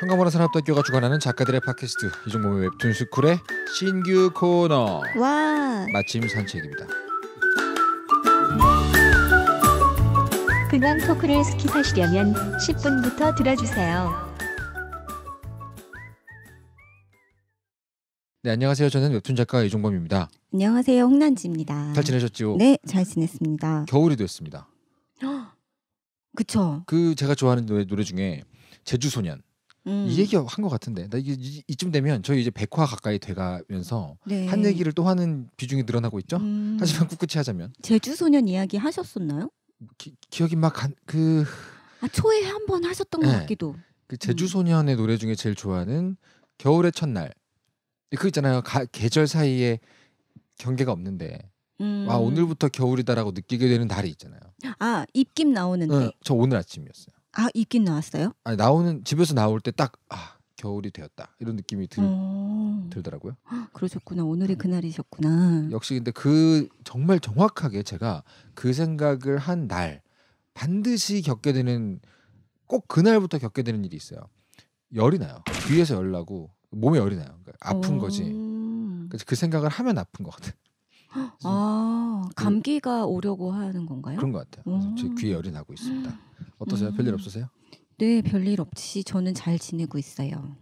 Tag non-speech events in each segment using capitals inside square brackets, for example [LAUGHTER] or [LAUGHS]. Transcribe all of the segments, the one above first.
청가문화 산업대학교가 주관하는 작가들의 팟캐스트 이종범의 웹툰 스쿨의 신규 코너 와 마침 산책입니다. 근황 토크를 스킵하시려면 10분부터 들어주세요. 네 안녕하세요. 저는 웹툰 작가 이종범입니다. 안녕하세요. 홍난지입니다. 잘 지내셨지요? 네, 잘 지냈습니다. 겨울이 됐습니다. [GASPS] 그쵸? 그 제가 좋아하는 노래, 노래 중에 제주 소년 음. 이 얘기 한 것 같은데 나 이게 이쯤 되면 저희 이제 백화 가까이 돼가면서 네. 한 얘기를 또 하는 비중이 늘어나고 있죠. 음. 하지만 꿋꿋이 하자면 제주 소년 이야기 하셨었나요? 기, 기억이 막그 아, 초에 한 번 하셨던 네. 것 같기도. 그 제주 소년의 음. 노래 중에 제일 좋아하는 겨울의 첫날. 그 있잖아요. 가, 계절 사이에 경계가 없는데 음. 와 오늘부터 겨울이다라고 느끼게 되는 달이 있잖아요. 아 입김 나오는데. 응, 저 오늘 아침이었어요. 아있긴 나왔어요? 아니 나오는 집에서 나올 때 딱 아, 겨울이 되었다 이런 느낌이 들, 오. 어. 들더라고요. [GASPS] 그러셨구나 오늘이 네. 그날이셨구나. 역시 근데 그 정말 정확하게 제가 그 생각을 한 날 반드시 겪게 되는 꼭 그날부터 겪게 되는 일이 있어요. 열이 나요. 귀에서 열 나고 몸에 열이 나요. 그러니까 아픈 오. 어. 거지. 그래서 그 생각을 하면 아픈 것 같아. [GASPS] 아 음. 감기가 오려고 하는 건가요? 그런 것 같아요. 제 귀에 열이 나고 있습니다. [GASPS] [LAUGHS] 어떠세요? 음. 별일 없으세요? 네, 별일 없이 저는 잘 지내고 있어요.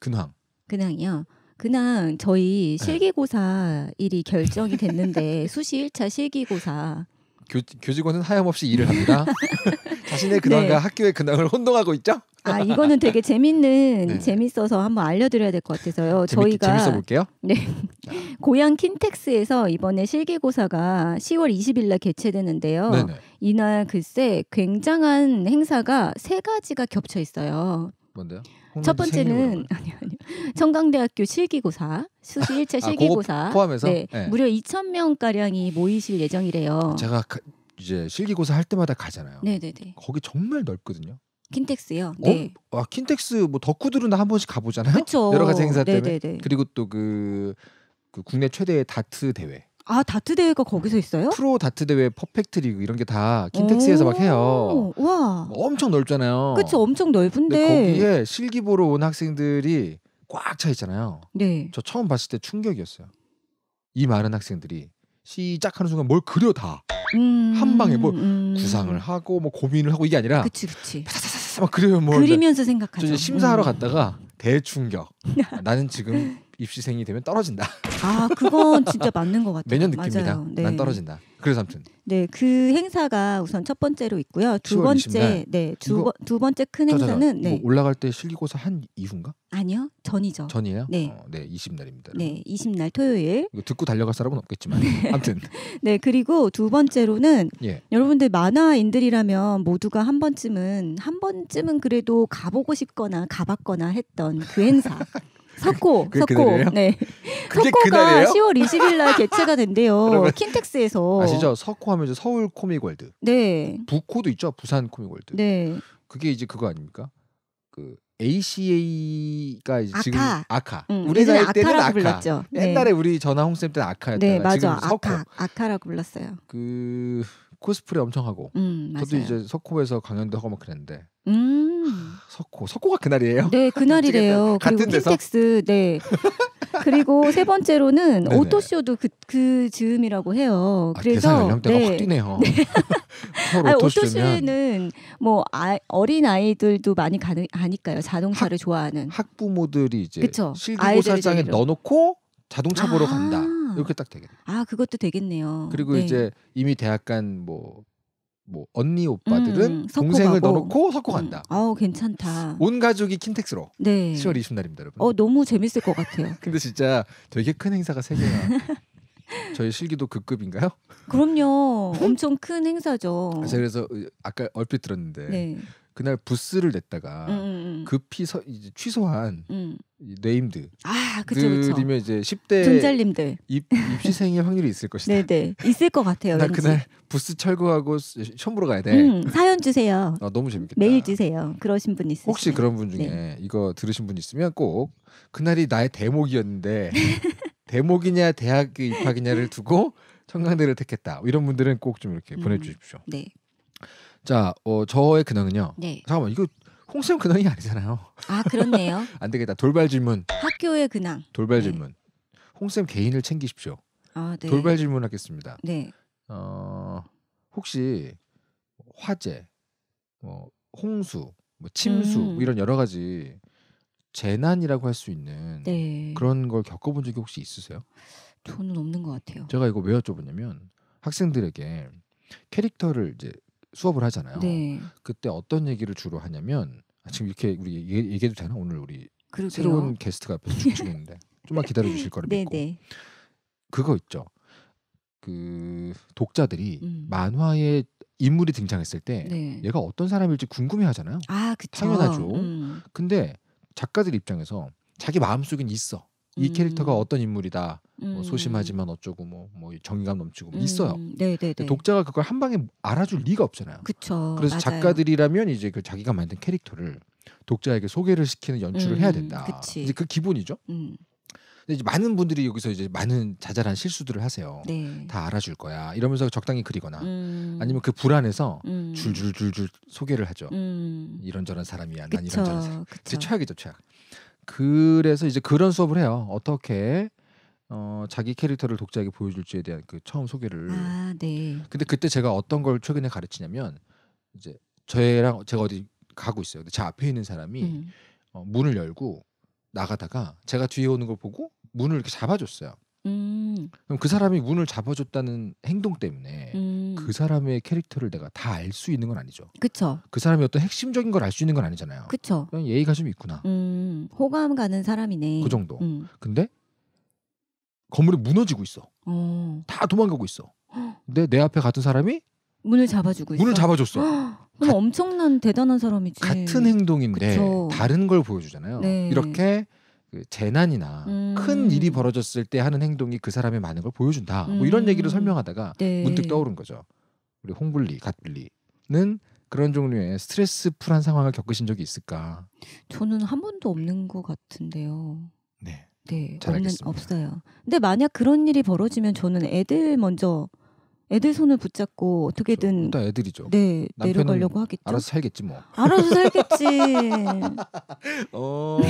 근황. 근황이요. 근황 저희 네. 실기고사 일이 결정이 됐는데 수시 1차 실기고사 교, 교직원은 하염없이 일을 합니다. [LAUGHS] 자신의 근황과 네. 학교의 근황을 혼동하고 있죠? 아 이거는 되게 재밌는 [LAUGHS] 네. 재밌어서 한번 알려드려야 될 것 같아서요. 재밌, 저희가 재밌어 볼게요. 네, [LAUGHS] 고향 킨텍스에서 이번에 실기고사가 10월 20일 날 개최되는데요. 네네. 이날 글쎄 굉장한 행사가 세 가지가 겹쳐 있어요. 뭔데요? 첫 번째는 아니아니 청강대학교 실기고사 수시 1차 아, 실기고사 포함해서 네, 네. 무려 2천 명 가량이 모이실 예정이래요. 제가 가, 이제 실기고사 할 때마다 가잖아요. 네네네. 네, 네. 거기 정말 넓거든요. 킨텍스요. 네. 어? 아 킨텍스 뭐 덕후들은 한 번씩 가보잖아요. 그쵸. 여러 가지 행사 때문에. 네네네. 네, 그리고 또그 그 국내 최대의 다트 대회. 아 다트 대회가 거기서 있어요? 프로 다트 대회, 퍼펙트 리그 이런 게 다 킨텍스에서 막 해요. 와 뭐 엄청 넓잖아요. 그치 엄청 넓은데 거기에 실기 보러 온 학생들이 꽉 차 있잖아요. 네. 저 처음 봤을 때 충격이었어요. 이 많은 학생들이 시작하는 순간 뭘 그려 다한 음, 방에 뭐 음. 구상을 하고 뭐 고민을 하고 이게 아니라 그치 그치 막 그려요 뭐 그리면서 생각하죠. 심사하러 음. 갔다가 대충격. 아, 나는 지금 입시생이 되면 떨어진다. 아 그건 진짜 맞는 것 같아요. 매년 느낍니다. 네. 난 떨어진다. 그래서 아무튼 네그 행사가 우선 첫 번째로 있고요. 두 번째 네두 번째 큰 행사는 네. 뭐 올라갈 때 실기고사 한 이후인가? 아니요 전이죠. 전이에요? 네, 어, 네 20날입니다. 네 20날 토요일. 듣고 달려갈 사람은 없겠지만 네. 아무튼 [LAUGHS] 네 그리고 두 번째로는 예. 여러분들 만화인들이라면 모두가 한 번쯤은 한 번쯤은 그래도 가보고 싶거나 가봤거나 했던 그 행사. [LAUGHS] 석고, [LAUGHS] 석고. 네. [LAUGHS] 석고가 10월 20일 날 개최가 된대요. [LAUGHS] 킨텍스에서. 아시죠? 석고 하면 이제 서울 코믹월드. 네. 부코도 있죠. 부산 코믹월드. 네. 그게 이제 그거 아닙니까? 그 ACA가 아카. 지금 아카. 응, 우리가 할 때는 아카. 불렀죠. 네. 옛날에 네. 우리 전화홍 쌤 때는 아카였잖아요. 네, 맞아. 아카. 아카라고 불렀어요. 그 코스프레 엄청 하고. 음, 저도 이제 석호에서 강연도 하고 막 그랬는데. 음. 석고 석고가 그날이에요? 네 그날이래요. 그리고 킨네 [LAUGHS] 그리고 세 번째로는 네네. 오토쇼도 그, 그 즈음이라고 해요. 아, 그래서 연령대가 네. 확 뛰네요. 네. [LAUGHS] 아니, 오토쇼는 뭐 아, 어린 아이들도 많이 가니까요 자동차를 학, 좋아하는 학부모들이 이제 그쵸? 실기고사장에 넣어놓고 자동차 보러 아. 간다. 이렇게 딱 되겠네요. 아 그것도 되겠네요. 그리고 네. 이제 이미 대학 간뭐 뭐 언니 오빠들은 음, 동생을 넣어놓고 섞고 간다. 음. 아우 괜찮다. 온 가족이 킨텍스로. 네. 10월 20날입니다, 여러분. 어 너무 재밌을 것 같아요. [LAUGHS] 근데 진짜 되게 큰 행사가 세 개나. [LAUGHS] 저희 실기도 극급인가요? 그 그럼요. 엄청 큰 행사죠. 아, 제가 그래서 아까 얼핏 들었는데 네. 그날 부스를 냈다가 음, 음, 음, 급히 서, 이제 취소한 음. 네임드 아, 그쵸, 그쵸. 들면 이제 10대 등잘님들 입, 입시생의 확률이 있을 것이다. 네네 네. 있을 것 같아요. 나 그날 부스 철거하고 시험 보러 가야 돼. 음, 사연 주세요. 아, 너무 재밌겠다. 메일 주세요. 그러신 분 있으세요? 혹시 그런 분 중에 네. 이거 들으신 분 있으면 꼭 그날이 나의 대목이었는데 [LAUGHS] 대목이냐 대학 입학이냐를 두고 청강대를 택했다 이런 분들은 꼭 좀 이렇게 음, 보내주십시오. 네. 자, 어, 저의 근황은요. 네. 잠깐만 이거 홍쌤 근황이 아니잖아요. 아 그렇네요. [LAUGHS] 안 되겠다. 돌발 질문. 학교의 근황. 돌발 네. 질문. 홍쌤 개인을 챙기십시오. 아, 네. 돌발 질문하겠습니다. 네. 어, 혹시 화재, 뭐 홍수, 뭐 침수 뭐 음. 이런 여러 가지 재난이라고 할 수 있는 네. 그런 걸 겪어본 적이 혹시 있으세요? 저는 없는 것 같아요. 제가 이거 왜 여쭤보냐면 학생들에게 캐릭터를 이제 수업을 하잖아요. 네. 그때 어떤 얘기를 주로 하냐면 아, 지금 이렇게 우리 얘기, 해도 되나 오늘 우리 그러게요. 새로운 게스트가 앞에서 죽죽는데 좀만 기다려 주실 거를 네, 믿고 네, 그거 있죠. 그 독자들이 음. 만화의 인물이 등장했을 때 네. 얘가 어떤 사람일지 궁금해하잖아요. 아, 당연하죠. 음. 근데 작가들 입장에서 자기 마음속엔 있어. 이 음. 캐릭터가 어떤 인물이다. 뭐 음. 소심하지만 어쩌고 뭐, 뭐 정의감 넘치고 뭐 음. 있어요. 네네네. 네, 네. 독자가 그걸 한 방에 알아줄 리가 없잖아요. 그쵸, 그래서 맞아요. 작가들이라면 이제 그 자기가 만든 캐릭터를 독자에게 소개를 시키는 연출을 해야 된다. 그치. 이제 그 기본이죠. 근데 이제 많은 분들이 여기서 이제 많은 자잘한 실수들을 하세요. 네. 다 알아줄 거야. 이러면서 적당히 그리거나 음. 아니면 그 불안에서 음. 줄줄줄줄 소개를 하죠. 음. 이런저런 사람이야. 난 그쵸, 이런저런 사람. 그게 최악이죠, 최악. 그래서 이제 그런 수업을 해요. 어떻게 어, 자기 캐릭터를 독자에게 보여줄지에 대한 그 처음 소개를. 아, 네. 근데 그때 제가 어떤 걸 최근에 가르치냐면 이제 저랑 제가 어디 가고 있어요. 근데 제 앞에 있는 사람이 음. 어, 문을 열고 나가다가 제가 뒤에 오는 걸 보고 문을 이렇게 잡아줬어요. 음. 그럼 그 사람이 문을 잡아줬다는 행동 때문에 음. 그 사람의 캐릭터를 내가 다 알 수 있는 건 아니죠. 그렇죠. 그 사람이 어떤 핵심적인 걸 알 수 있는 건 아니잖아요. 그렇죠. 예의가 좀 있구나. 음. 호감 가는 사람이네. 그 정도. 음. 근데 건물이 무너지고 있어. 어. 다 도망가고 있어. 근데 내 앞에 같은 사람이 문을 잡아주고 문을 있어? 잡아줬어. 그럼 가... 엄청난 대단한 사람이지. 같은 행동인데 그쵸. 다른 걸 보여주잖아요. 네. 이렇게 그 재난이나 음. 큰 일이 벌어졌을 때 하는 행동이 그 사람의 많은 걸 보여준다. 음. 뭐 이런 음. 얘기를 설명하다가 네. 문득 떠오른 거죠. 우리 홍블리, 갓블리는 그런 종류의 스트레스 풀한 상황을 겪으신 적이 있을까? 저는 한 번도 없는 것 같은데요. 네. 네, 없는, 없어요. 근데 만약 그런 일이 벌어지면 저는 애들 먼저 애들 손을 붙잡고 어떻게든 다 그렇죠. 애들이죠. 네 내려가려고 하겠죠. 알아서 살겠지 뭐. 알아서 살겠지. [LAUGHS] 어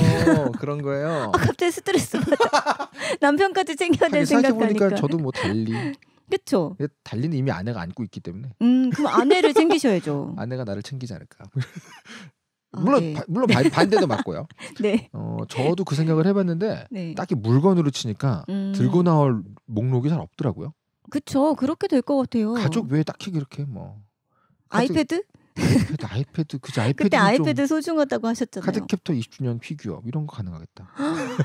그런 거예요. 아, 갑자기 스트레스 받아. [LAUGHS] 남편까지 챙겨야 될 생각하니까. 저도 뭐 달리. 그렇죠. 달리는 이미 아내가 안고 있기 때문에. 음 그럼 아내를 챙기셔야죠. [LAUGHS] 아내가 나를 챙기지 않을까. 아, 물론 아, 네. 바, 물론 바, 반대도 맞고요. 네. 어 저도 그 생각을 해봤는데 네. 딱히 물건으로 치니까 음. 들고 나올 목록이 잘 없더라고요. 그쵸 그렇게 될 것 같아요. 가족 외 딱히 그렇게 뭐 아이패드? 아이패드 아이패드 그 아이패드 그때 아이패드 소중하다고 하셨잖아요. 카드캡터 20주년 피규어 이런 거 가능하겠다. 아,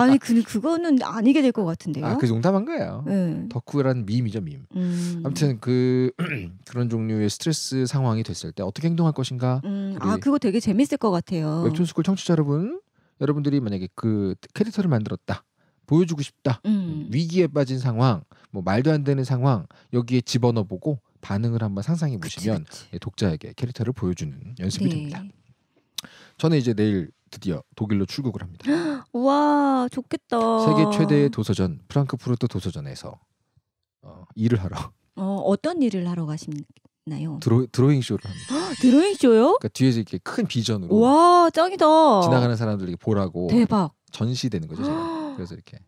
아니 그 그거는 아니게 될 것 같은데요. 아그 농담한 거예요. 네. 덕후란 밈이죠 밈. 음. 아무튼 그 [CLEARS THROAT] 그런 종류의 스트레스 상황이 됐을 때 어떻게 행동할 것인가. 음. 아 그거 되게 재밌을 것 같아요. 웹툰스쿨 청취자 여러분 여러분들이 만약에 그 캐릭터를 만들었다 보여주고 싶다 음. 위기에 빠진 상황 뭐 말도 안 되는 상황 여기에 집어넣어 보고 반응을 한번 상상해 보시면 예, 독자에게 캐릭터를 보여주는 연습이 네. 됩니다. 저는 이제 내일 드디어 독일로 출국을 합니다. [GASPS] 와 좋겠다. 세계 최대의 도서전 프랑크푸르트 도서전에서 어, 일을 하러. 어 어떤 일을 하러 가시나요? 드로, 드로잉 쇼를 합니다. [GASPS] 드로잉 쇼요? 그러니까 뒤에서 이렇게 큰 비전으로. 와 짱이다. 지나가는 사람들에게 보라고. 대박. 전시되는 거죠. 제가. [GASPS] 그래서 이렇게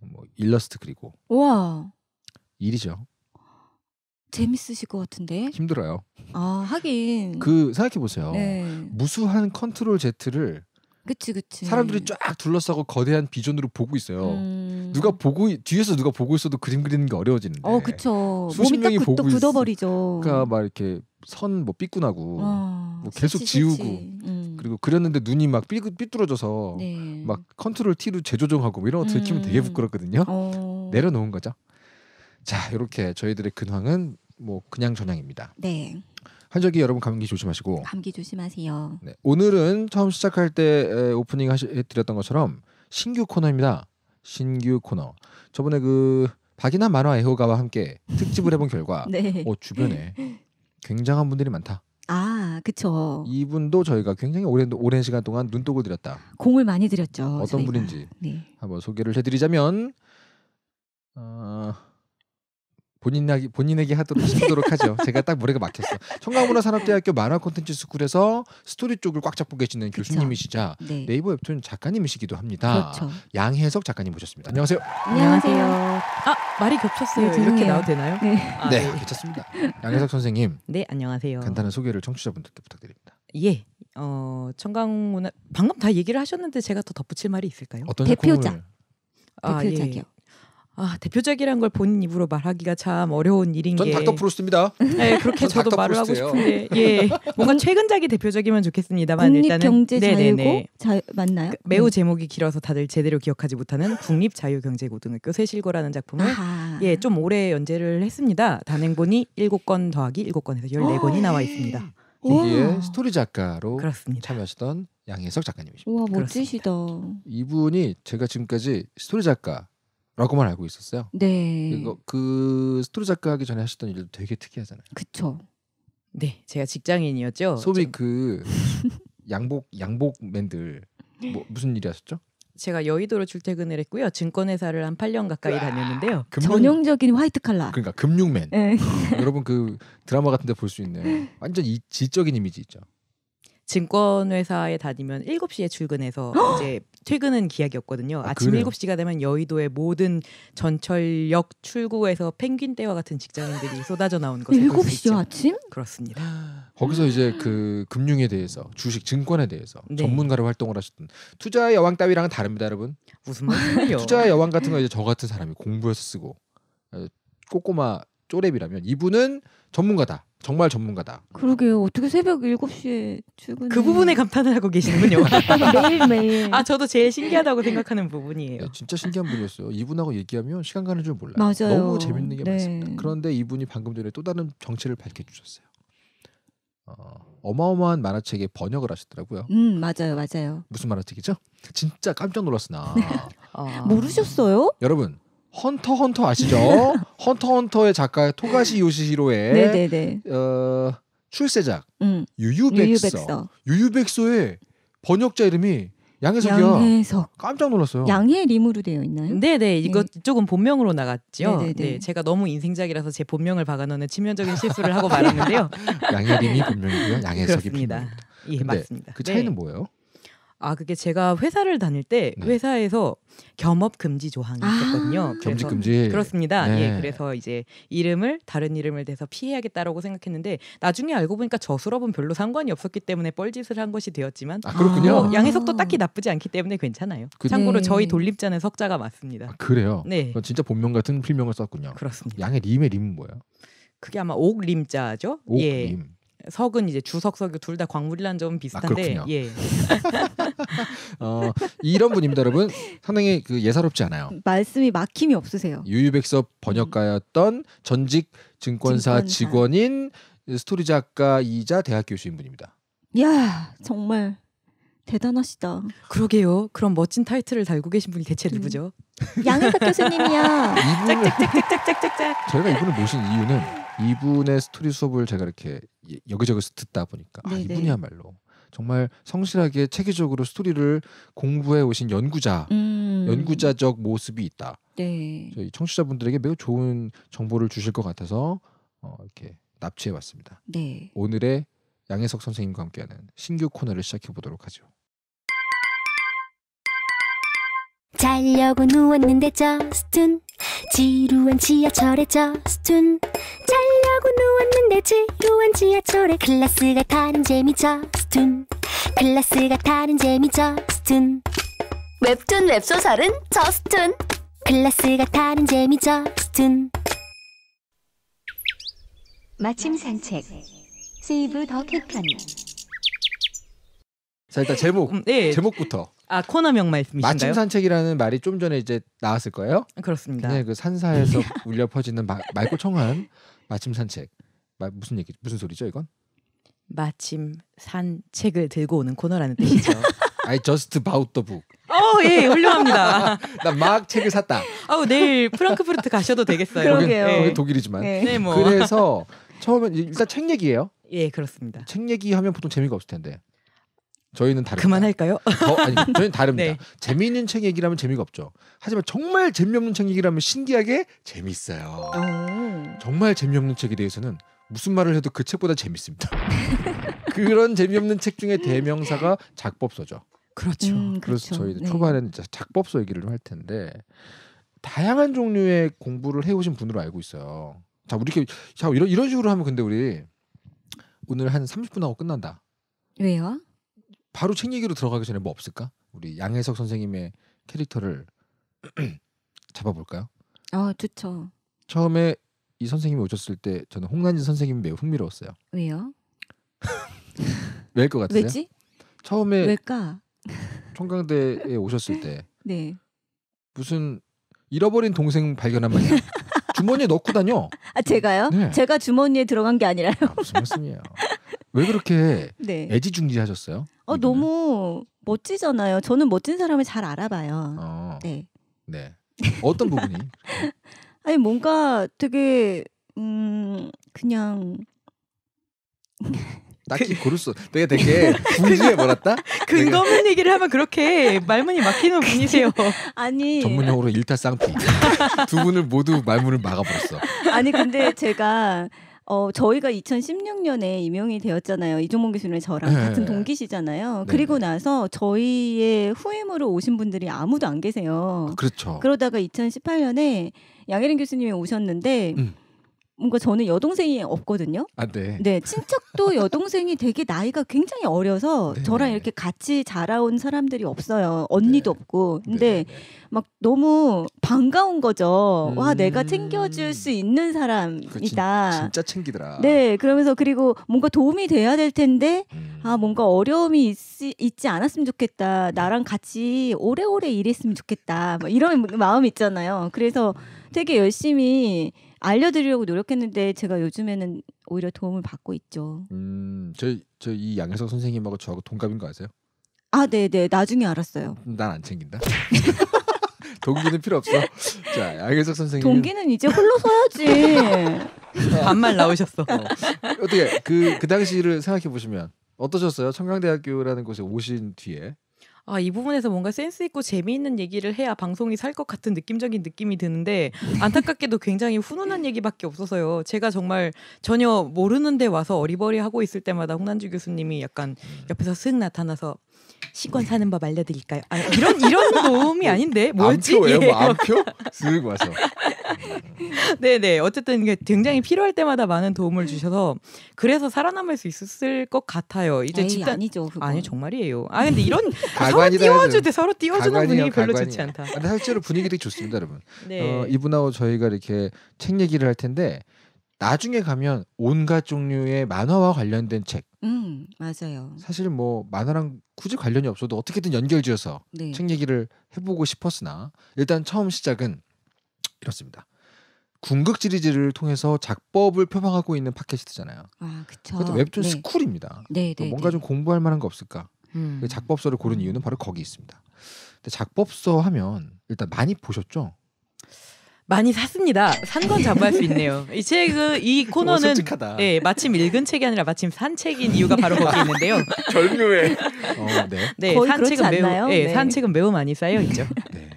뭐 일러스트 그리고. 와. 일이죠. 재밌으실 것 같은데. 힘들어요. 아 하긴. 그 생각해 보세요. 네. 무수한 컨트롤 Z를. 그치 그치. 사람들이 쫙 둘러싸고 거대한 비전으로 보고 있어요. 음... 누가 보고 뒤에서 누가 보고 있어도 그림 그리는 게 어려워지는데. 어 그쵸. 수십 명이 보고 굳어버리죠. 있... 그러니까 막 이렇게 선 뭐 삐꾸나고 어, 뭐 계속 그치, 지우고. 그치. 음. 음. 그리고 그렸는데 눈이 막 삐, 삐뚤어져서 네. 막 컨트롤 T로 재조정하고 뭐 이런 거 들키면 되게 음. 부끄럽거든요. 어. 내려놓은 거죠. 자, 이렇게 저희들의 근황은 뭐 그냥 전향입니다. 네. 한적이 여러분 감기 조심하시고 감기 조심하세요. 네, 오늘은 처음 시작할 때 오프닝 하 드렸던 것처럼 신규 코너입니다. 신규 코너. 저번에 그 박이나 만화 애호가와 함께 특집을 해본 [LAUGHS] 결과 네. 어, 주변에 굉장한 분들이 많다. 아, 그쵸. 이분도 저희가 굉장히 오랜 오랜 시간 동안 눈독을 들였다. 공을 많이 들였죠. 어떤 저희가. 분인지 네. 한번 소개를 해드리자면 어, 본인에게 본인에게 하도록 하도록 하죠. [LAUGHS] 제가 딱 머리가 막혔어. 청강문화산업대학교 만화 콘텐츠 스쿨에서 스토리 쪽을 꽉 잡고 계시는 그쵸. 교수님이시자 네. 이버 웹툰 작가님이시기도 합니다. 그렇죠. 양혜석 작가님 모셨습니다. 안녕하세요. 안녕하세요. 아 말이 겹쳤어요. 네, 이렇게 나도 되나요? 네, 아, 네. 네. 괜찮습니다. 양혜석 선생님. 네 안녕하세요. 간단한 소개를 청취자분들께 부탁드립니다. 예. 어 청강문화 방금 다 얘기를 하셨는데 제가 더 덧붙일 말이 있을까요? 대표작. 대표작이요. 아, 예. 예. 아 대표작이란 걸 본인 입으로 말하기가 참 어려운 일인 전 게. 전 닥터 프로스트입니다. [LAUGHS] 네 그렇게 저도 말을 프로스트예요. 하고 싶은데 예 뭔가 최근작이 대표작이면 좋겠습니다만 일단은 국립경제자유고 자, 맞나요? 그, 매우 음. 제목이 길어서 다들 제대로 기억하지 못하는 국립자유경제고등학교 새실고라는 작품을 예좀 오래 연재를 했습니다. 단행본이 7권 더하기 7권에서 1네권이 나와 있습니다. 네. 예, 스토리 작가로 그렇습니다. 참여하시던 양혜석 작가님이십니다. 와 멋지시다. 그렇습니다. 이분이 제가 지금까지 스토리 작가 라고만 알고 있었어요. 네. 그리그 스토리 작가 하기 전에 하셨던 일도 되게 특이하잖아요. 그쵸. 네, 제가 직장인이었죠. 소비 저... 그 [LAUGHS] 양복 양복맨들 뭐 무슨 일 하셨죠? 제가 여의도로 출퇴근을 했고요. 증권회사를 한 8년 가까이 다녔는데요. 금융... 전형적인 화이트 칼라. 그러니까 금융맨. 네. 여러분 그 드라마 같은 데볼 수 있는 [LAUGHS] 완전 이 지적인 이미지 있죠. 증권회사에 다니면 7시에 출근해서 [GASPS] 이제 퇴근은 기약이었거든요. 아, 침 그래요? 7시가 되면 여의도의 모든 전철역 출구에서 펭귄 떼와 같은 직장인들이 쏟아져 나온 거죠. 7시요 아침? 그렇습니다. [GASPS] 거기서 이제 그 금융에 대해서 주식 증권에 대해서 네. 전문가로 활동을 하셨던 투자 여왕 따위랑은 다릅니다, 여러분. 무슨 말이에요? [LAUGHS] 투자 여왕 같은 거 이제 저 같은 사람이 공부해서 쓰고 꼬꼬마 쪼랩이라면 이분은 전문가다. 정말 전문가다. 그러게요. 어떻게 새벽 7시에 출근 그 부분에 감탄을 하고 계시는군요. 매일매일. [LAUGHS] 아, 저도 제일 신기하다고 생각하는 부분이에요. 네, 진짜 신기한 분이었어요. 이분하고 얘기하면 시간 가는 줄 몰라요. 맞아요. 너무 재밌는 게 네. 많습니다. 그런데 이분이 방금 전에 또 다른 정체를 밝혀 주셨어요. 어, 마어마한 만화책의 번역을 하셨더라고요. 음 맞아요 맞아요. 무슨 만화책이죠? 진짜 깜짝 놀랐으나 아... [LAUGHS] 모르셨어요? 여러분 헌터 헌터 아시죠? [LAUGHS] 헌터 헌터의 작가 토가시 요시히로의 네네네. 어, 출세작 음. 유유백서. 유유백서 의 번역자 이름이 양혜석이야. 양혜석. 깜짝 놀랐어요. 양해 림으로 되어 있나요? 네네. 네. 이거 네. 이쪽 본명으로 나갔죠. 네네네. 네 제가 너무 인생작이라서 제 본명을 박아놓는 치명적인 실수를 하고 말았는데요. [LAUGHS] 양혜 림이 본명이고요. 양혜석이 본명입니다. 예, 맞습니다. 그 차이는 네. 뭐예요? 아 그게 제가 회사를 다닐 때 네. 회사에서 겸업 금지 조항이 아~ 있었거든요. 겸직 금지. 그렇습니다. 네. 예, 그래서 이제 이름을 다른 이름을 대서 피해야겠다라고 생각했는데 나중에 알고 보니까 저 수업은 별로 상관이 없었기 때문에 뻘짓을 한 것이 되었지만 아, 그렇군요. 아~ 양해석도 딱히 나쁘지 않기 때문에 괜찮아요. 그, 참고로 네. 저희 돌립자는 석자가 맞습니다. 아, 그래요. 네. 진짜 본명 같은 필명을 썼군요. 그렇습니다. 양의 림의 림은 뭐예요? 그게 아마 옥림자죠. 옥림. 예. 석은 이제 주석 석유 둘다 광물이라는 점은 아, 비슷한데 아, 예. [LAUGHS] 어, 이런 분입니다 여러분 상당히 그 예사롭지 않아요 말씀이 막힘이 없으세요 유유백서 번역가였던 전직 증권사, 증권사. 직원인 스토리 작가이자 대학 교수인 분입니다 야 정말 대단하시다. 그러게요. 그럼 멋진 타이틀을 달고 계신 분이 대체 누구죠? 음. 양현석 교수님이야. 이분을, 저희가 이분을 모신 이유는 이분의 스토리 수업을 제가 이렇게 예, 여기저기서 듣다 보니까 아, 이분이야말로 정말 성실하게 체계적으로 스토리를 공부해 오신 연구자, 음. 연구자적 모습이 있다. 네. 저희 청취자분들에게 매우 좋은 정보를 주실 것 같아서 어, 이렇게 납치해 왔습니다. 네. 오늘의 양혜석 선생님과 함께하는 신규 코너를 시작해 보도록 하죠. 자려고 누웠는데 저스툰 지루한 지하철에 저스툰 잘려 자고 누웠는데 지루한 지하철에 클라스가 타는 재미죠 스툰 클라스가 타는 재미죠 스툰 웹툰 웹소설은 저스툰 클라스가 타는 재미죠 스툰 마침 산책 세이브 더 캡편 자 일단 제목 음, 네. 제목부터 아 코너명 말씀이신가요? 마침 산책이라는 말이 좀 전에 이제 나왔을 거예요. 그렇습니다. 그 산사에서 울려 퍼지는 말고 청한 마침 산책. 마, 무슨 얘기? 무슨 소리죠 이건? 마침 산 책을 들고 오는 코너라는 뜻이죠. [LAUGHS] I just bought the book. 어, 예, 훌륭합니다. [LAUGHS] 나 막 책을 샀다. 아우 내일 프랑크푸르트 가셔도 되겠어요. 그러게요. 네. 거 독일이지만. 네. 네, 뭐. 그래서 처음엔 일단 책 얘기예요. 예, 그렇습니다. 책 얘기하면 보통 재미가 없을 텐데. 저희는 다릅니다. 그만할까요? 더, 아니, 저희는 다릅니다. [LAUGHS] 네. 재미있는 책 얘기라면 재미가 없죠. 하지만 정말 재미없는 책 얘기라면 신기하게 재밌어요. 오. 정말 재미없는 책에 대해서는 무슨 말을 해도 그 책보다 재밌습니다. [LAUGHS] 그런 재미없는 책 중에 대명사가 작법서죠. 그렇죠. 음, 그렇죠. 그래서 저희도 네. 초반에는 작법서 얘기를 할 텐데 다양한 종류의 공부를 해오신 분으로 알고 있어요. 자, 우리 이렇게 자 이런 이런 식으로 하면 근데 우리 오늘 한 30분 하고 끝난다. 왜요? 바로 책 얘기로 들어가기 전에 뭐 없을까? 우리 양혜석 선생님의 캐릭터를 [CLEARS THROAT] 잡아볼까요? 아 좋죠. 처음에 이 선생님이 오셨을 때 저는 홍난지 선생님 매우 흥미로웠어요. 왜요? 왜일 것같으요 왜지? 처음에 왜까? 청강대에 오셨을 때 [LAUGHS] 네. 무슨 잃어버린 동생 발견한 마냥 주머니에 넣고 다녀. 아 제가요? 네. 제가 주머니에 들어간 게 아니라요. 아, 무슨 말씀이에요? 왜 그렇게 [LAUGHS] 네. 애지중지하셨어요? 어, 너무 멋지잖아요. 저는 멋진 사람을 잘 알아봐요. 어. 네. 네. 어떤 부분이? [LAUGHS] 아니 뭔가 되게 음 그냥 [LAUGHS] 딱히 그 고를 수 되게 되게 분주해 [LAUGHS] 몰았다 근거 없는 얘기를 하면 그렇게 말문이 막히는 분이세요 아니 전문용어로 일타쌍피 두 분을 모두 말문을 막아버렸어 아니 근데 제가 어, 저희가 2016년에 임용이 되었잖아요. 이종문 교수님 저랑 네. 같은 동기시잖아요. 네. 그리고 네. 나서 저희의 후임으로 오신 분들이 아무도 안 계세요. 그렇죠. 그러다가 2018년에 양혜린 교수님이 오셨는데 음. 뭔가 저는 여동생이 없거든요. 아, 네. 네, 친척도 [LAUGHS] 여동생이 되게 나이가 굉장히 어려서 네. 저랑 이렇게 같이 자라온 사람들이 없어요. 언니도 네. 없고. 근데 네. 네, 네. 막 너무 반가운 거죠. 음... 와, 내가 챙겨줄 수 있는 사람이다. 진, 진짜 챙기더라. 네, 그러면서 그리고 뭔가 도움이 돼야 될 텐데, 음... 아, 뭔가 어려움이 있, 있지 않았으면 좋겠다. 네. 나랑 같이 오래오래 일했으면 좋겠다. 막 이런 마음 이 있잖아요. 그래서 음. 되게 열심히 알려드리려고 노력했는데 제가 요즘에는 오히려 도움을 받고 있죠. 음, 저저이 양혜석 선생님하고 저하고 동갑인 거 아세요? 아, 네, 네. 나중에 알았어요. 난 안 챙긴다. [LAUGHS] 동기는 필요 없어. 자, 양혜석 선생님. 동기는 이제 홀로 서야지. [LAUGHS] 반말 나오셨어. 어. 떻게 그 그 당시를 생각해 보시면 어떠셨어요? 청강대학교라는 곳에 오신 뒤에 아, 이 부분에서 뭔가 센스 있고 재미있는 얘기를 해야 방송이 살 것 같은 느낌적인 느낌이 드는데 안타깝게도 굉장히 훈훈한 얘기밖에 없어서요. 제가 정말 전혀 모르는데 와서 어리버리 하고 있을 때마다 홍난주 교수님이 약간 음. 옆에서 쓱 나타나서 시권 사는 법 알려드릴까요? 아, 이런 이런 모음이 [LAUGHS] 아닌데 뭐였지? 암표예요, 뭐 암표? 쓱 와서. 네네. [LAUGHS] 네. 어쨌든 굉장히 필요할 때마다 많은 도움을 음. 주셔서 그래서 살아남을 수 있었을 것 같아요. 이제 에이, 집단 아니죠. 그건. 아니 정말이에요. 아 근데 이런 [LAUGHS] 서로 띄워줄 때 서로 띄워주는 가관이요 분위기 별로 가관이요 좋지 않다. 근데 실제로 분위기 되게 좋습니다, 여러분. 네. 어, 이분하고 저희가 이렇게 책 얘기를 할 텐데 나중에 가면 온갖 종류의 만화와 관련된 책. 음, 맞아요. 사실 뭐 만화랑 굳이 관련이 없어도 어떻게든 연결지어서 네. 책 얘기를 해보고 싶었으나 일단 처음 시작은 이렇습니다. 궁극 지리즈를 통해서 작법을 표방하고 있는 팟캐스트잖아요. 아, 그렇죠. 것도 웹툰 네. 스쿨입니다. 네, 네, 네, 뭔가 좀 공부할 만한 거 없을까? 음. 그 작법서를 고른 음. 이유는 바로 거기 있습니다. 근데 작법서 하면 일단 많이 보셨죠? 많이 샀습니다. 산건 자부할 수 있네요. 이 책은 이 코너는 예, 마침 읽은 책이 아니라 마침 산 책인 이유가 바로 거기 있는데요. [LAUGHS] 절묘해. 어, 네. 네, 산 책은 매우 예, 네. 산 책은 매우 많이 쌓여 있죠. 네.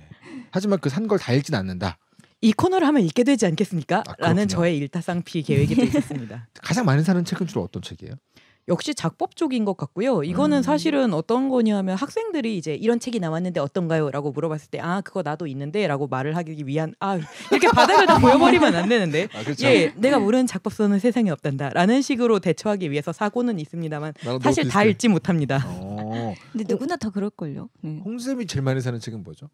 하지만 그 산 걸 다 읽진 않는다. 이 코너를 하면 읽게 되지 않겠습니까? 아, 라는 저의 일타쌍피 계획이 또있습니다 [LAUGHS] 가장 많은 사는 책은 주로 어떤 책이에요? 역시 작법 적인것 같고요. 이거는 음. 사실은 어떤 거냐면 학생들이 이제 이런 책이 나왔는데 어떤가요?라고 물어봤을 때 아 그거 나도 있는데라고 말을 하기 위한 아 이렇게 바닥을 다 보여버리면 안 되는데 아, 그렇죠. 예 내가 모르는 작법서는 세상에 없단다라는 식으로 대처하기 위해서 사고는 있습니다만 사실 다 읽지 못합니다. 어. 근데 누구나 다 그럴걸요. 음. 네. 홍쌤이 제일 많이 사는 책은 뭐죠?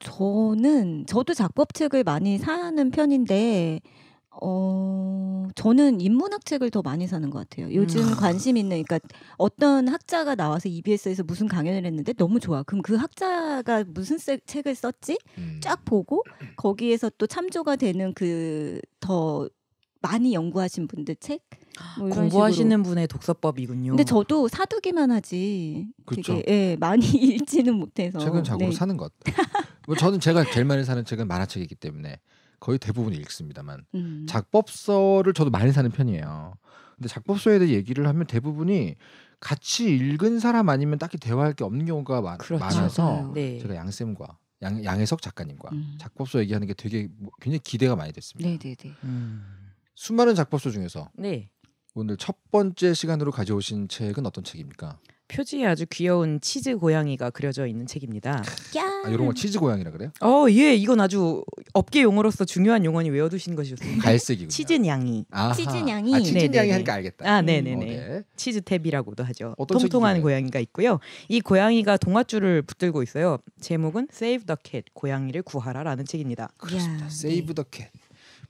저는 저도 작법 책을 많이 사는 편인데 어, 저는 인문학 책을 더 많이 사는 것 같아요. 음. 요즘 음. 관심 있는, 그러니까 어떤 학자가 나와서 EBS에서 무슨 강연을 했는데 너무 좋아. 그럼 그 학자가 무슨 세, 책을 썼지? 음. 쫙 보고 거기에서 또 참조가 되는 그 더 많이 연구하신 분들 책? 뭐 공부하시는 식으로. 분의 독서법이군요. 근데 저도 사두기만 하지. 그렇죠. 되게, 예, 많이 [LAUGHS] 읽지는 못해서. 책은 자고 네. 사는 것. 뭐 저는 제가 제일 많이 사는 책은 만화책이기 때문에 거의 대부분 읽습니다만 음. 작법서를 저도 많이 사는 편이에요. 근데 작법서에 대해 얘기를 하면 대부분이 같이 읽은 사람 아니면 딱히 대화할 게 없는 경우가 많, 그렇죠. 많아서 네. 제가 양쌤과 양, 양혜석 작가님과 음. 작법서 얘기하는 게 되게 뭐 굉장히 기대가 많이 됐습니다. 네네네. 네, 네. 음. 수많은 작법서 중에서 네. 오늘 첫 번째 시간으로 가져오신 책은 어떤 책입니까? 표지에 아주 귀여운 치즈 고양이가 그려져 있는 책입니다. 아, 이런 거 치즈 고양이라 그래요? 어, 예, 이건 아주 업계 용어로서 중요한 용어니 외워두신 것이 좋습니다. 갈색이군요. 치즈 양이. 치즈 양이. 아, 치즈 네이 하니까 알겠다. 아, 음, 네네네. 음, 어, 네. 치즈 탭이라고도 하죠. 통통한 고양이가 있고요. 이 고양이가 동아줄을 붙들고 있어요. 제목은 Save the Cat, 고양이를 구하라라는 책입니다. 그렇습니다. 야. 네. Save the Cat,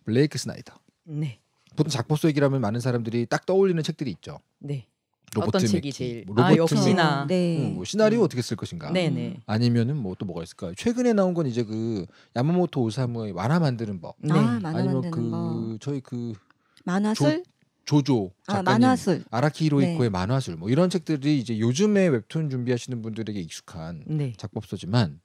블레이크 스나이더. 네. 보통 작법 소액라면 많은 사람들이 딱 떠올리는 책들이 있죠. 네. 어떤 책이 제일 아 역시나 네. 음, 뭐 시나리오 음. 어떻게 쓸 것인가 네네. 음. 네. 아니면은 뭐또 뭐가 있을까 최근에 나온 건 이제 그 야마모토 오사무의 만화 만드는 법 네. 아, 니면그 법. 저희 그 만화술 조, 조 아, 작가님 아, 만화술 아라키 히로이코의 네. 만화술 뭐 이런 책들이 이제 요즘에 웹툰 준비하시는 분들에게 익숙한 네. 작법서지만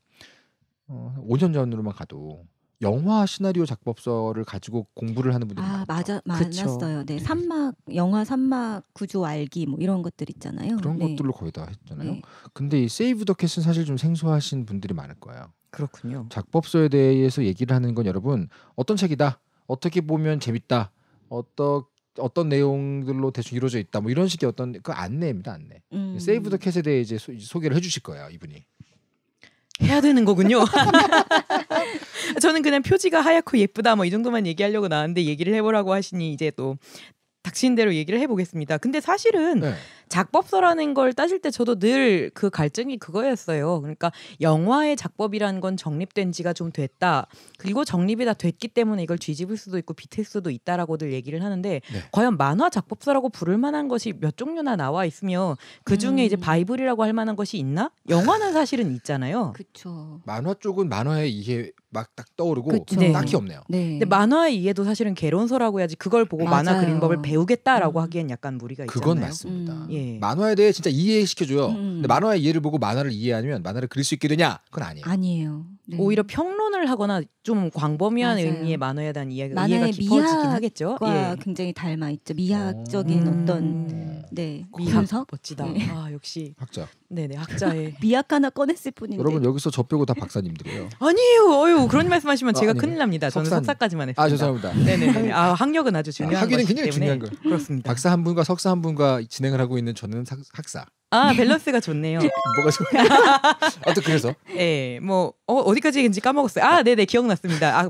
어, 5년 전으로만 가도 영화 시나리오 작법서를 가지고 공부를 하는 분들이 아, 많죠. 맞아 많았어요. 네, 산막 네. 영화 산막 구조 알기 뭐 이런 것들 있잖아요. 그런 네. 것들로 거의 다 했잖아요. 네. 근데 이 세이브 더캐은 사실 좀 생소하신 분들이 많을 거예요. 그렇군요. 작법서에 대해서 얘기를 하는 건 여러분 어떤 책이다, 어떻게 보면 재밌다, 어떤 어떤 내용들로 대충 이루어져 있다, 뭐 이런 식의 어떤 그 안내입니다 안내. 음. 세이브 더캐 캣에 대해 이제 소, 개를 해주실 거예요 이분이. 해야 되는 거군요. [LAUGHS] 저는 그냥 표지가 하얗고 예쁘다 뭐 이 정도만 얘기하려고 나왔는데 얘기를 해보라고 하시니 이제 또 닥친 대로 얘기를 해보겠습니다. 근데 사실은 네. 작법서라는 걸 따질 때 저도 늘 그 갈증이 그거였어요. 그러니까 영화의 작법이라는 건 정립된 지가 좀 됐다. 그리고 정립이 다 됐기 때문에 이걸 뒤집을 수도 있고 비틀 수도 있다라고들 얘기를 하는데 네. 과연 만화 작법서라고 부를 만한 것이 몇 종류나 나와 있으며 그 중에 음. 이제 바이블이라고 할 만한 것이 있나? 영화는 사실은 있잖아요. [LAUGHS] 그렇죠. 만화 쪽은 만화의 이해 막 딱 떠오르고 그쵸. 네. 딱히 없네요. 네. 근데 만화의 이해도 사실은 개론서라고 해야지 그걸 보고 맞아요. 만화 그림법을 배우겠다라고 음. 하기엔 약간 무리가 있잖아요. 그건 맞습니다. 음. 예. 예. 만화에 대해 진짜 이해시켜줘요. 음, 음. 근데 만화의 이해를 보고 만화를 이해하면 만화를 그릴 수 있게 되냐? 그건 아니에요. 아니에요. 네. 오히려 평론 표현을 하거나 좀 광범위한 맞아요. 의미의 만화에 대한 이야기가 이해가 깊어지긴 하겠죠. 예. 굉장히 닮아 있죠. 미학적인 어. 떤네 미학, 멋지다. 네. 아 역시 학자. 네네 학자의 [LAUGHS] 미학 하나 꺼냈을 뿐인데. 여러분 여기서 저 빼고 다 박사님들이에요. 아니에요. 어유 그런 말씀하시면 제가 아 큰일 납니다. 석사님. 석사까지만 했습니다. 아 죄송합니다. 네네. 아 학력은 아주 아, 중요한 학위는 굉장히 중요한 거 그렇습니다. 박사 한 분과 석사 한 분과 진행을 하고 있는 저는 학사. 아 밸런스가 좋네요. 뭐가 좋아 [LAUGHS] 아또 그래서? 예, 뭐 어, 디까지인지 까먹었어요. 아, 네네 기억났습니다. 아,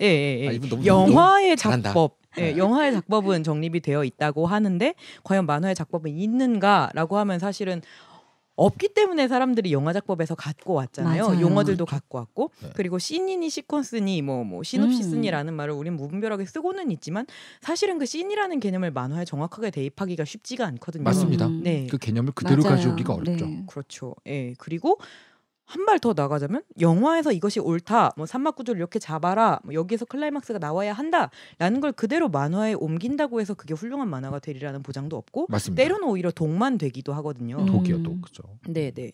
예, 예, 예. 아, 너무, 영화의 너무 작법, 예, 아. 영화의 작법은 정립이 되어 있다고 하는데 과연 만화의 작법은 있는가라고 하면 사실은 없기 때문에 사람들이 영화작법에서 갖고 왔잖아요. 맞아요. 용어들도 그렇죠. 갖고 왔고 네. 그리고 씬이니 시퀀스니 뭐뭐 시놉시스니라는 음. 말을 우린 무분별하게 쓰고는 있지만 사실은 그 씬이라는 개념을 만화에 정확하게 대입하기가 쉽지가 않거든요. 맞습니다. 음. 네. 그 개념을 그대로 맞아요. 가져오기가 어렵죠. 네. 그렇죠. 예. 네. 그리고 한발더 나가자면 영화에서 이것이 옳다. 뭐 산막 구조를 이렇게 잡아라. 뭐 여기에서 클라이막스가 나와야 한다라는 걸 그대로 만화에 옮긴다고 해서 그게 훌륭한 만화가 되리라는 보장도 없고 맞습니다. 때로는 오히려 독만 되기도 하거든요. 음. 독이요, 독 그죠. 네, 네.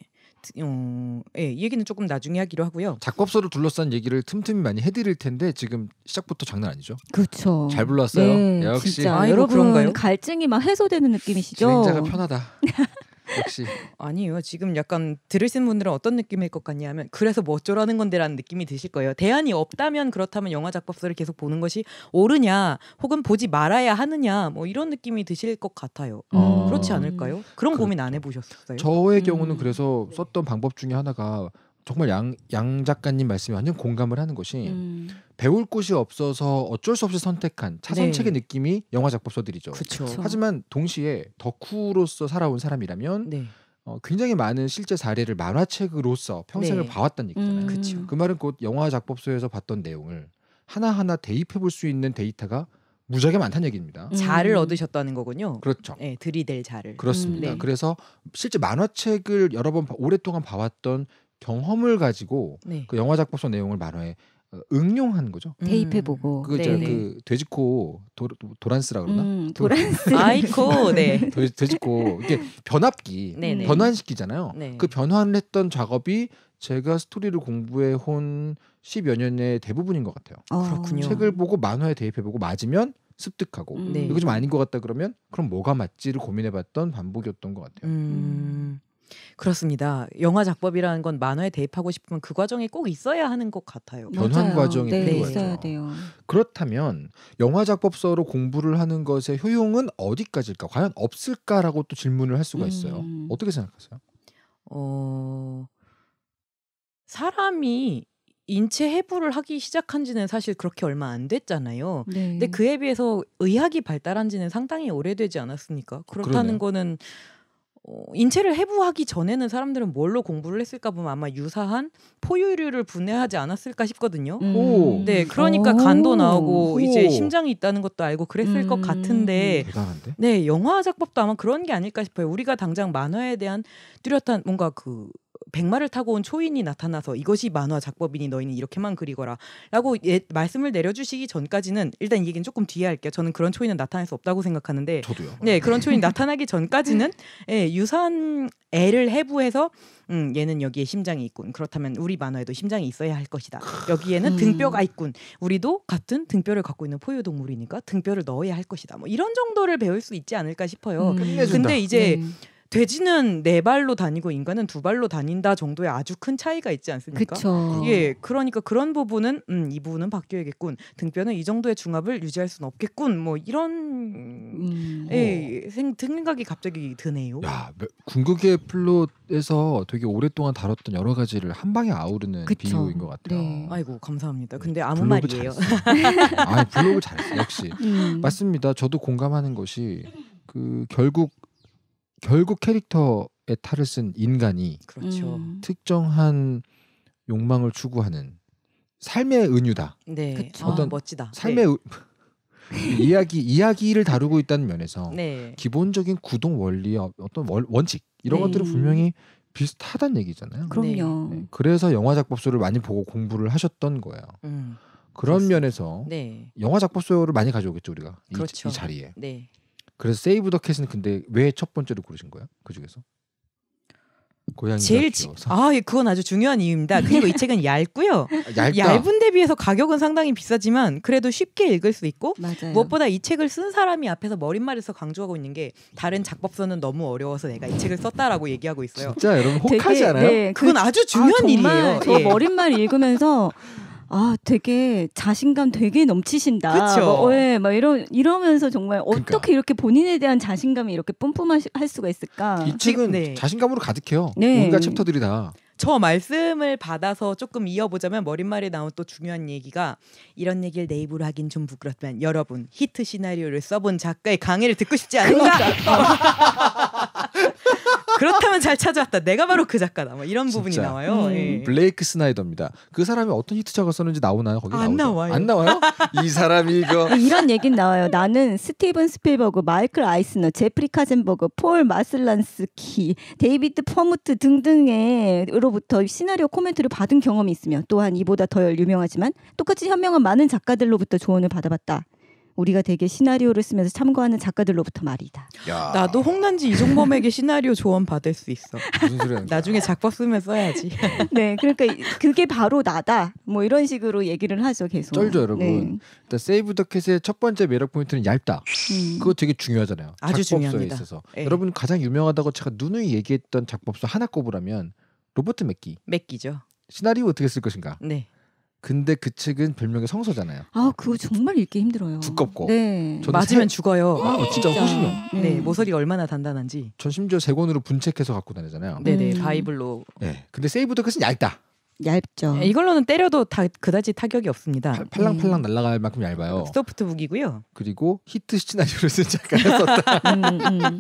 어, 예, 이 얘기는 조금 나중에 하기로 하고요. 작법서를 둘러싼 얘기를 틈틈이 많이 해드릴 텐데 지금 시작부터 장난 아니죠? 그렇죠. 잘 불렀어요. 네, 역시 진짜. 아, 여러분 그런가요? 갈증이 막 해소되는 느낌이시죠? 진행자가 편하다. [LAUGHS] 역시 [LAUGHS] 아니에요. 지금 약간 들으신 분들은 어떤 느낌일 것 같냐면 그래서 뭐 어쩌라는 건데라는 느낌이 드실 거예요. 대안이 없다면 그렇다면 영화 작법서를 계속 보는 것이 옳으냐 혹은 보지 말아야 하느냐 뭐 이런 느낌이 드실 것 같아요. 음. 그렇지 않을까요? 그런 그, 고민 안 해보셨어요? 저의 경우는 음. 그래서 썼던 방법 중에 하나가 정말 양, 양 작가님 말씀에 완전 공감을 하는 것이 음. 배울 곳이 없어서 어쩔 수 없이 선택한 차선책의 네. 느낌이 영화 작법서들이죠. 그쵸. 하지만 동시에 덕후로서 살아온 사람이라면 네. 어, 굉장히 많은 실제 사례를 만화책으로서 평생을 네. 봐왔다는 얘기잖아요. 음. 그 말은 곧 영화 작법서에서 봤던 내용을 하나하나 대입해 볼 수 있는 데이터가 무지하게 많다는 얘기입니다. 음. 자를 음. 얻으셨다는 거군요. 그렇죠. 네, 들이댈 자를. 그렇습니다. 음, 네. 그래서 실제 만화책을 여러 번 오랫동안 봐왔던 경험을 가지고 네. 그 영화 작법서 내용을 만화에 어, 응용한 거죠. 음. 대입해보고. 그거 네. 그 돼지코 도, 도란스라 그러나? 음, 그 도란스. [LAUGHS] 아이코. 네. 돼, 지코 이게 변압기 네네. 변환시키잖아요. 네. 그 변환을 했던 작업이 제가 스토리를 공부해 온 10여 년의 대부분인 것 같아요. 아, 그렇군요. 책을 보고 만화에 대입해보고 맞으면 습득하고 음. 네. 이거 좀 아닌 것 같다 그러면 그럼 뭐가 맞지를 고민해봤던 반복이었던 것 같아요. 음... 음. 그렇습니다. 영화 작법이라는 건 만화에 대입하고 싶으면 그 과정이 꼭 있어야 하는 것 같아요. 변환 과정이 네, 필요하죠. 있어야 돼요. 그렇다면 영화 작법서로 공부를 하는 것의 효용은 어디까지일까? 과연 없을까라고 또 질문을 할 수가 있어요. 음. 어떻게 생각하세요? 어 사람이 인체 해부를 하기 시작한 지는 사실 그렇게 얼마 안 됐잖아요. 네. 근데 그에 비해서 의학이 발달한 지는 상당히 오래되지 않았습니까? 그렇다는 그러네요. 거는 어, 인체를 해부하기 전에는 사람들은 뭘로 공부를 했을까 보면 아마 유사한 포유류를 분해하지 않았을까 싶거든요. 음. 네, 그러니까 오. 간도 나오고 오. 이제 심장이 있다는 것도 알고 그랬을 음. 것 같은데, 대단한데? 네, 영화 작법도 아마 그런 게 아닐까 싶어요. 우리가 당장 만화에 대한 뚜렷한 뭔가 그 백마를 타고 온 초인이 나타나서 이것이 만화 작법이니 너희는 이렇게만 그리거라라고 예, 말씀을 내려주시기 전까지는 일단 이 얘기는 조금 뒤에 할게요. 저는 그런 초인은 나타날 수 없다고 생각하는데 저도요. 네, 네. 그런 초인 [LAUGHS] 나타나기 전까지는 예, 유사한 애를 해부해서 음, 얘는 여기에 심장이 있군. 그렇다면 우리 만화에도 심장이 있어야 할 것이다. 여기에는 음. 등뼈가 있군. 우리도 같은 등뼈를 갖고 있는 포유 동물이니까 등뼈를 넣어야 할 것이다. 뭐 이런 정도를 배울 수 있지 않을까 싶어요. 음. 근데 이제 음. 돼지는 네 발로 다니고 인간은 두 발로 다닌다 정도의 아주 큰 차이가 있지 않습니까? 그쵸. 예, 그러니까 그런 부분은 음, 이 부분은 바뀌어야겠군. 등뼈는 이 정도의 중압을 유지할 수는 없겠군. 뭐 이런 음, 예, 어. 생, 생각이 갑자기 드네요. 야, 궁극의 플롯에서 되게 오랫동안 다뤘던 여러 가지를 한 방에 아우르는 그쵸. 비유인 것 같아요. 네. 아이고 감사합니다. 근데 아무 말이에요. [LAUGHS] 아, 블로그 잘했어 역시 음. 맞습니다. 저도 공감하는 것이 그 결국 결국 캐릭터의 탈을 쓴 인간이 그렇죠. 음. 특정한 욕망을 추구하는 삶의 은유다. 네. 그쵸. 아, 어떤 아, 멋지다. 삶의 네. 으... [LAUGHS] 이야기 이야기를 다루고 있다는 면에서 네. 기본적인 구동 원리 어, 어떤 월, 원칙 이런 네. 것들은 분명히 비슷하단 얘기잖아요. 음. 네. 그럼요. 네. 그래서 영화 작법소를 많이 보고 공부를 하셨던 거예요. 음. 그런 그렇습니다. 면에서 네. 영화 작법소를 많이 가져오겠죠 우리가 그렇죠. 이, 이, 자리에. 네. 그래서 세이브 더 캣은 근데 왜 첫 번째로 고르신 거야? 그 중에서? 제일 아, 예, 그건 아주 중요한 이유입니다. 그리고 이 [LAUGHS] 책은 얇고요. 아, 얇은데 비해서 가격은 상당히 비싸지만 그래도 쉽게 읽을 수 있고 맞아요. 무엇보다 이 책을 쓴 사람이 앞에서 머릿말에서 강조하고 있는 게 다른 작법서는 너무 어려워서 내가 이 책을 썼다라고 얘기하고 있어요. 진짜 여러분 혹하지 되게, 않아요? 네, 그건 그, 아주 중요한 아, 일이에요. 저 예. 머릿말 읽으면서 아, 되게 자신감 되게 넘치신다. 그쵸? 뭐, 예, 막 이런 이러면서 정말 그러니까. 어떻게 이렇게 본인에 대한 자신감이 이렇게 뿜뿜할 수가 있을까? 이 책은 네. 자신감으로 가득해요. 네. 온갖 챕터들이 다. 저 말씀을 받아서 조금 이어보자면 머릿말에 나온 또 중요한 얘기가 이런 얘기를 내 입으로 하긴 좀 부끄럽지만 여러분 히트 시나리오를 써본 작가의 강의를 듣고 싶지 않은가? 그러니까. [LAUGHS] 그렇다면 잘 찾아왔다. 내가 바로 그 작가다. 뭐 이런 진짜. 부분이 나와요. 음. 예. 블레이크 스나이더입니다. 그 사람이 어떤 히트작을 썼는지 나오나요? 거기 안 나오죠? 나와요. 안 나와요? 이 사람이 이거 아, 이런 얘긴 나와요. 나는 스티븐 스필버그, 마이클 아이스너, 제프리 카젠버그, 폴 마슬란스키, 데이비드 퍼무트 등등의로부터 시나리오 코멘트를 받은 경험이 있으며 또한 이보다 더 유명하지만 똑같이 현명한 많은 작가들로부터 조언을 받아봤다. 우리가 되게 시나리오를 쓰면서 참고하는 작가들로부터 말이다. 야. 나도 홍난지 이종범에게 시나리오 조언 받을 수 있어. 무슨 소리야? 나중에 작법 쓰면 써야지. [LAUGHS] 네, 그러니까 그게 바로 나다. 뭐 이런 식으로 얘기를 하죠 계속. 쩔죠 여러분. 네. 세이브 더 캣의 첫 번째 매력 포인트는 얇다. 음. 그거 되게 중요하잖아요. 아주 중요합니 있어서 네. 여러분 가장 유명하다고 제가 누누이 얘기했던 작법서 하나 꼽으라면 로버트 맥기. 맥기죠. 시나리오 어떻게 쓸 것인가. 네. 근데 그 책은 별명이 성서잖아요. 아 그거 정말 읽기 힘들어요. 두껍고. 네. 맞으면 세... 죽어요. 아, 진짜 호신용. 네. 네. 모서리가 얼마나 단단한지. 전 심지어 세 권으로 분책해서 갖고 다니잖아요. 네네 네, 음. 바이블로. 네. 근데 세이브 더 끝은 얇다. 얇죠. 네, 이걸로는 때려도 다 그다지 타격이 없습니다. 팔, 팔랑팔랑 네. 날아갈 만큼 얇아요. 소프트북이고요. 그리고 히트 시나리오를 쓴 작가가 썼다. [LAUGHS] 음, 음. 음.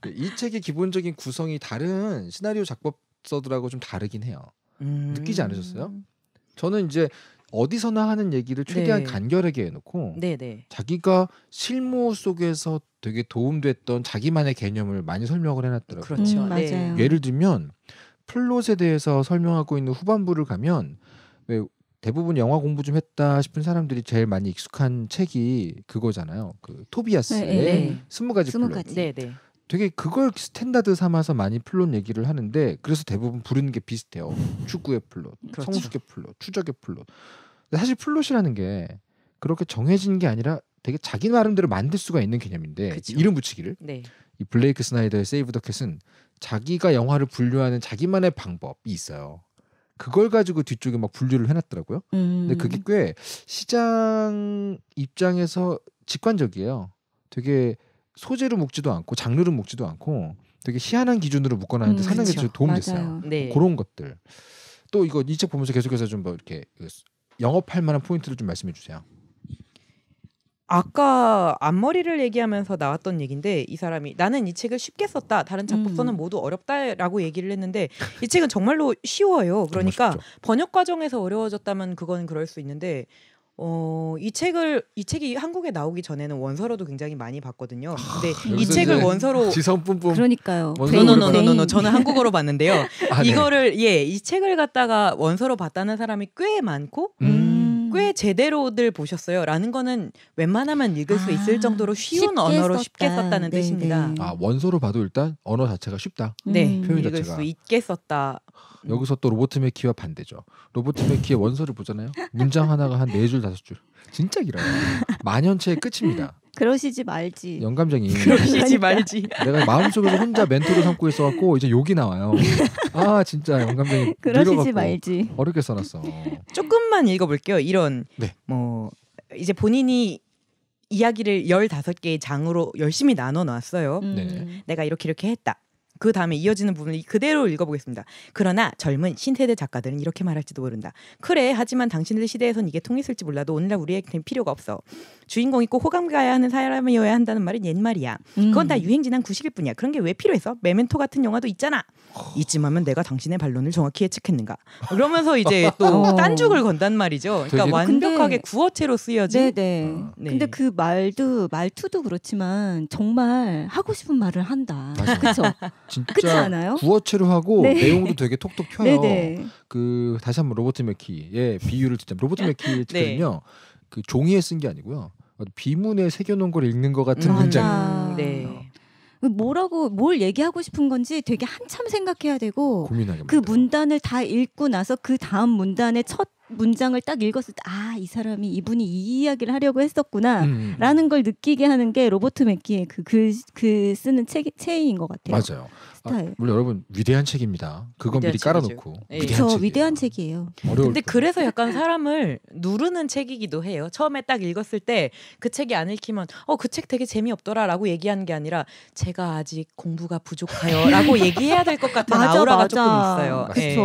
그 이 책의 기본적인 구성이 다른 시나리오 작법서들하고 좀 다르긴 해요. 음. 느끼지 않으셨어요? 저는 이제 어디서나 하는 얘기를 최대한 네. 간결하게 해놓고 네네. 네. 자기가 실무 속에서 되게 도움됐던 자기만의 개념을 많이 설명을 해놨더라고요. 그렇죠. 음, 네. 맞아요. 예를 들면 플롯에 대해서 설명하고 있는 후반부를 가면 왜 대부분 영화 공부 좀 했다 싶은 사람들이 제일 많이 익숙한 책이 그거잖아요. 그 토비아스의 네, 스무 가지 플롯. 네네. 되게 그걸 스탠다드 삼아서 많이 플롯 얘기를 하는데 그래서 대부분 부르는 게 비슷해요. 축구의 [LAUGHS] 플롯, 그렇죠. 성숙의 플롯, 추적의 플롯. 사실 플롯이라는 게 그렇게 정해진 게 아니라 되게 자기 나름대로 만들 수가 있는 개념인데 그렇죠. 이름 붙이기를 네. 이 블레이크 스나이더의 세이브 더 캣은 자기가 영화를 분류하는 자기만의 방법이 있어요. 그걸 가지고 뒤쪽에 막 분류를 해놨더라고요. 음. 근데 그게 음. 꽤 시장 입장에서 직관적이에요. 되게 소재로 묶지도 않고 장르로 묶지도 않고 되게 희한한 기준으로 묶어놨는데 음, 상당히 그렇죠. 도움됐어요. 네. 그런 것들. 또 이거 이 책 보면서 계속해서 좀 뭐 이렇게 그 영업할 만한 포인트를 좀 말씀해 주세요. 아까 앞머리를 얘기하면서 나왔던 얘기인데 이 사람이 나는 이 책을 쉽게 썼다. 다른 작품서는 음. 모두 어렵다라고 얘기를 했는데 이 책은 정말로 쉬워요. 그러니까 번역 과정에서 어려워졌다면 그건 그럴 수 있는데 어, 이 책을 이 책이 한국에 나오기 전에는 원서로도 굉장히 많이 봤거든요. 아, 근데 아, 이 책을 원서로 지성 뿜뿜 그러니까요. 노노노노노 그러니까. 저는 한국어로 봤는데요. 아, 네. 이거를 네. 예, 예이 책을 갖다가 원서로 봤다는 사람이 꽤 많고 음. 꽤 음. 제대로들 보셨어요라는 거는 웬만하면 읽을 수 아, 있을 정도로 쉬운 쉽게 언어로 썼다. 쉽게 썼다는 네, 네. 뜻입니다. 아 원서로 봐도 일단 언어 자체가 쉽다. 음, 네, 표현 자체가. 수 있게 썼다. 음. 여기서 또 로버트 맥키와 반대죠. 로버트 맥키의 원서를 보잖아요. 문장 하나가 한 네 줄 다섯 줄. 진짜 길어요. 만연체의 끝입니다. 그러시지 말지. 영감쟁이. 그러시지 말지. 내가 마음속에서 혼자 멘토를 삼고 있어갖고 이제 욕이 나와요. 아 진짜 영감쟁이. 그러시지 말지. 어렵게 써놨어. 조금만 읽어볼게요. 이런 네. 뭐 이제 본인이 이야기를 1 5 개의 장으로 열심히 나눠 놨어요. 음. 네. 내가 이렇게 이렇게 했다. 그 다음에 이어지는 부분을 그대로 읽어보겠습니다. 그러나 젊은 신세대 작가들은 이렇게 말할지도 모른다. 그래, 하지만 당신들 시대에선 이게 통했을지 몰라도 오늘날 우리에게는 필요가 없어. 주인공이 꼭 호감 가야 하는 사람이어야 한다는 말은 옛말이야. 그건 다 음. 유행 지난 구식일 뿐이야. 그런 게 왜 필요했어? 메멘토 같은 영화도 있잖아. 이쯤하면 내가 당신의 반론을 정확히 예측했는가? 그러면서 이제 [LAUGHS] 또 어. 딴죽을 건단 말이죠. 그러니까 완벽하게 구어체로 쓰여진. 네네. 음. 네. 근데 그 말도 말투도 그렇지만 정말 하고 싶은 말을 한다. 그렇죠. [LAUGHS] 진짜 구어체로 하고 네. 내용도 되게 톡톡 튀요 네네. 그 다시 한번 로버트 맥키의 비유를 듣자. 로버트 맥키거요 네. 그 종이에 쓴 게 아니고요. 비문에 새겨놓은 걸 읽는 것 같은 문장이에요. 음, 네. 어. 그 뭐라고 뭘 얘기하고 싶은 건지 되게 한참 생각해야 되고 고민하게 그 문단을 다 읽고 나서 그 다음 문단의 첫 문장을 딱 읽었을 때 아 이 사람이 이분이 이 이야기를 하려고 했었구나라는 음. 걸 느끼게 하는 게 로버트 맥기의 그글 그 쓰는 책 체인 것 같아요. 맞아요. 아, 물론 여러분 위대한 책입니다. 그건 미리 깔아놓고 예. 위대한 저 위대한 책이에요. 근데 그래서 약간 사람을 누르는 책이기도 해요. 처음에 딱 읽었을 때 그 책이 안 읽히면 어그 책 되게 재미없더라라고 얘기하는 게 아니라 제가 아직 공부가 부족하여라고 얘기해야 될 것 같은 [LAUGHS] 맞아, 아우라가 맞아. 조금 있어요. 맞아 예.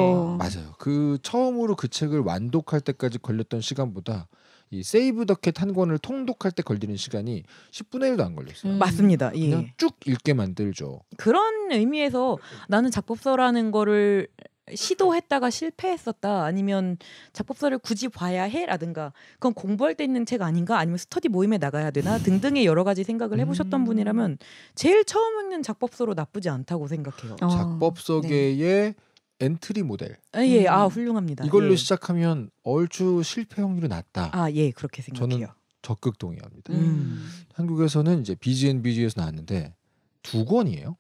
맞아요. 그 처음으로 그 책을 완 교독할 때까지 걸렸던 시간보다 이 세이브 더캣 한 권을 통독할 때 걸리는 시간이 10분의 1도 안 걸렸어요. 음. 맞습니다. 예. 그냥 쭉 읽게 만들죠. 그런 의미에서 나는 작법서라는 거를 시도했다가 실패했었다 아니면 작법서를 굳이 봐야 해라든가 그건 공부할 때 있는 책 아닌가 아니면 스터디 모임에 나가야 되나 등등의 여러 가지 생각을 해보셨던 음. 분이라면 제일 처음 읽는 작법서로 나쁘지 않다고 생각해요. 어, 작법서계의 네. 엔트리 모델. 아, 예, 아, 음. 아 훌륭합니다. 이걸로 예. 시작하면 얼추 실패 확률이 낮다. 아, 예, 그렇게 생각해요. 저는 적극 동의합니다. 음. 한국에서는 이제 비 g n 비 g 에서 나왔는데 두 권이에요.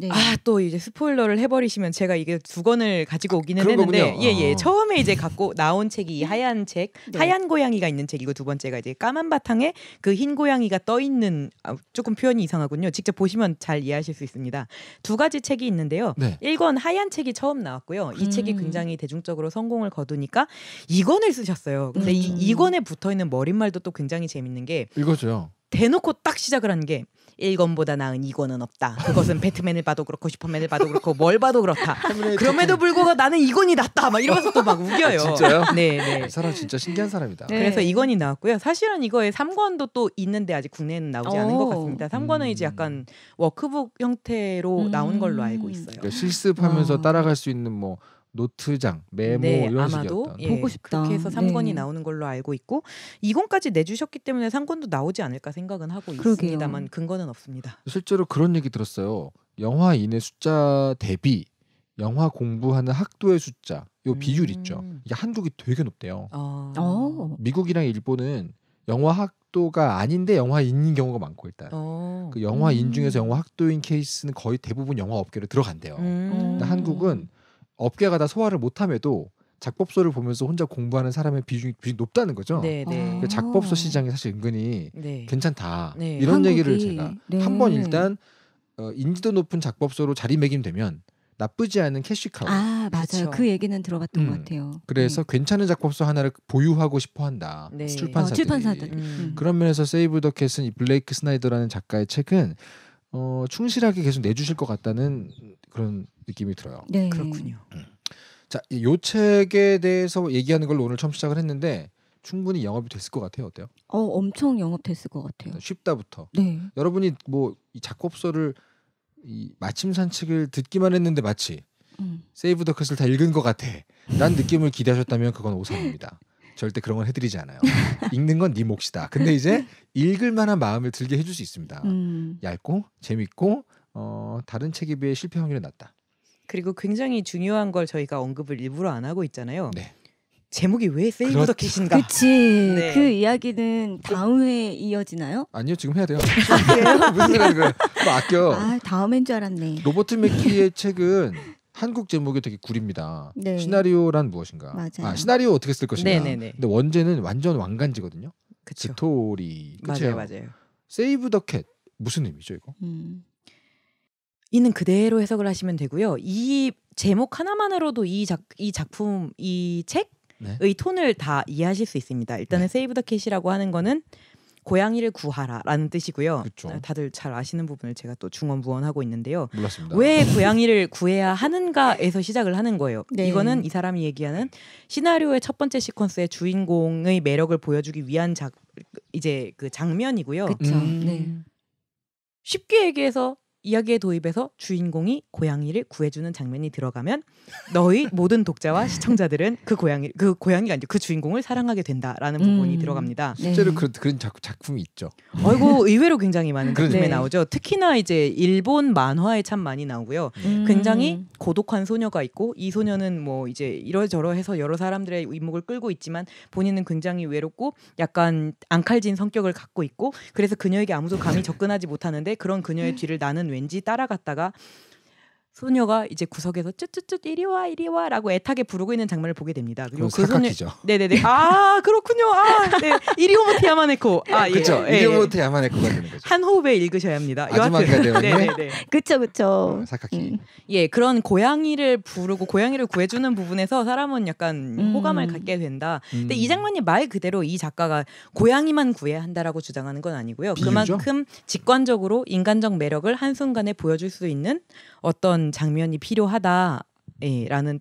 네. 아또 이제 스포일러를 해버리시면 제가 이게 두 권을 가지고 오기는 예, 예. 아, 했는데 예예 예. 처음에 이제 갖고 나온 책이 하얀 책 네. 하얀 고양이가 있는 책이고두 번째가 이제 까만 바탕에 그 흰 고양이가 떠 있는 아, 조금 표현이 이상하군요 직접 보시면 잘 이해하실 수 있습니다 두 가지 책이 있는데요 네. 1권 하얀 책이 처음 나왔고요 이 음. 책이 굉장히 대중적으로 성공을 거두니까 이권을 쓰셨어요 근데 그이권에 음. 붙어 있는 머릿말도 또 굉장히 재밌는 게 이거죠 대놓고 딱 시작을 한게 1권보다 나은 2권은 없다. 그것은 배트맨을 봐도 그렇고 슈퍼맨을 봐도 그렇고 뭘 봐도 그렇다. 그럼에도 불구하고 나는 2권이 낫다. 막 이러면서 또막 아, 우겨요. 아, 진짜요? 네, 네. 이 사람 진짜 신기한 사람이다. 네. 그래서 2권이 나왔고요. 사실은 이거에 3권도 또 있는데 아직 국내에는 나오지 않은 것 어. 같습니다. 3권은 음. 이제 약간 워크북 형태로 음. 나온 걸로 알고 있어요. 그러니까 실습하면서 와. 음. 따라갈 수 있는 뭐 노트장, 메모 네, 이런 아마도 식이었던. 예, 보고 싶다. 그렇게 해서 3권이 네. 나오는 걸로 알고 있고 2권까지 내주셨기 때문에 3권도 나오지 않을까 생각은 하고 그러게요. 있습니다만 근거는 없습니다. 실제로 그런 얘기 들었어요. 영화인의 숫자 대비 영화 공부하는 학도의 숫자 요 비율 음. 있죠. 이게 한국이 되게 높대요. 아. 어. 미국이랑 일본은 영화 학도가 아닌데 영화인인 경우가 많고 일단 어. 그 영화인 음. 중에서 영화 학도인 케이스는 거의 대부분 영화 업계로 들어간대요. 음. 근데 한국은 업계가 다 소화를 못함에도 작법서를 보면서 혼자 공부하는 사람의 비중이, 비중이 높다는 거죠. 네, 네. 그 작법서 시장이 사실 은근히 네. 괜찮다 네, 이런 한국이, 얘기를 제가 네. 한번 일단 어, 인지도 높은 작법서로 자리매김되면 나쁘지 않은 캐시카우. 아 맞아요. 그쵸. 그렇죠? 그 얘기는 들어봤던 음, 것 같아요. 그래서 네. 괜찮은 작법서 하나를 보유하고 싶어한다. 출판사들이. 어, 출판사들 음. 음. 그런 면에서 세이브 더 캣은 이 블레이크 스나이더라는 작가의 책은 어, 충실하게 계속 내주실 것 같다는 그런 느낌이 들어요. 네. 그렇군요. 음. 자, 요 책에 대해서 얘기하는 걸로 오늘 처음 시작을 했는데 충분히 영업이 됐을 것 같아요. 어때요? 어, 엄청 영업 됐을 것 같아요. 네, 쉽다부터. 네. 여러분이 뭐 이작곡서를이 마침 산책을 듣기만 했는데 마치 음. 세이브 더 컷을 다 읽은 것 같아. 난 느낌을 기대하셨다면 그건 오산입니다. 절대 그런 건 해드리지 않아요. [LAUGHS] 읽는 건네 몫이다. 근데 이제 읽을 만한 마음을 들게 해줄 수 있습니다. 음. 얇고 재밌고 어, 다른 책에 비해 실패 확률이 낮다. 그리고 굉장히 중요한 걸 저희가 언급을 일부러 안 하고 있잖아요. 네. 제목이 왜 세이브더 캐신가? 그치. 네. 그 이야기는 다음 에 이어지나요? 아니요, 지금 해야 돼요. 아, [LAUGHS] 무슨 생각이에요? 아껴. 아, 다음엔 줄 알았네. 로버트 맥키의 [LAUGHS] 책은 한국 제목이 되게 구립니다. 네. 시나리오란 무엇인가? 맞아요. 아, 시나리오 어떻게 쓸 것인가? 네네네. 네, 네. 근데 원제는 완전 왕간지거든요. 그쵸. 그 스토리. 그쵸? 맞아요, 맞아요. 세이브 더 캣. 무슨 의미죠, 이거? 음. 이는 그대로 해석을 하시면 되고요. 이 제목 하나만으로도 이, 작, 이 작품 이 네. 책의 네. 톤을 다 이해하실 수 있습니다. 일단은 네. 세이브 더 캣이라고 하는 거는 고양이를 구하라라는 뜻이고요. 그쵸. 네, 다들 잘 아시는 부분을 제가 또 중언부언하고 있는데요. 몰랐습니다. 왜 고양이를 구해야 하는가에서 시작을 하는 거예요. 네. 이거는 이 사람이 얘기하는 시나리오의 첫 번째 시퀀스의 주인공의 매력을 보여주기 위한 작 이제 그 장면이고요. 음. 네. 쉽게 얘기해서 이야기의 도입에서 주인공이 고양이를 구해주는 장면이 들어가면 너희 모든 독자와 시청자들은 그 고양이 그 고양이가 이제 그 주인공을 사랑하게 된다라는 음. 부분이 들어갑니다. 네. 실제로 네. 그런 그런 작품, 이 있죠. 아이고 의외로 굉장히 많은 그렇죠. 작품이 네. 나오죠. 특히나 이제 일본 만화에 참 많이 나오고요. 음. 굉장히 고독한 소녀가 있고 이 소녀는 뭐 이제 이러저러해서 여러 사람들의 이목을 끌고 있지만 본인은 굉장히 외롭고 약간 앙칼진 성격을 갖고 있고 그래서 그녀에게 아무도 감히 접근하지 못하는데 그런 그녀의 뒤를 나는 왠지 따라갔다가 소녀가 이제 구석에서 쭈쭈쭈 이리 와 이리 와라고 애타게 부르고 있는 장면을 보게 됩니다. 그리고 그 소녀 네네네. 아 그렇군요. 아 네. 이리오모테 야마네코. 아 예. 그렇죠. 예. 이리오모테 야마네코가 되는 거죠. 한 호흡에 읽으셔야 합니다. 아줌마가 되는 네네네. 그렇죠 그렇죠. 어, 사카키. 음. 예 그런 고양이를 부르고 고양이를 구해주는 부분에서 사람은 약간 음. 호감을 갖게 된다. 음. 근데 이 음. 장면이 말 그대로 이 작가가 고양이만 구해야 한다라고 주장하는 건 아니고요. 비유죠? 그만큼 직관적으로 인간적 매력을 한 순간에 보여줄 수 있는 어떤 장면이 필요하다라는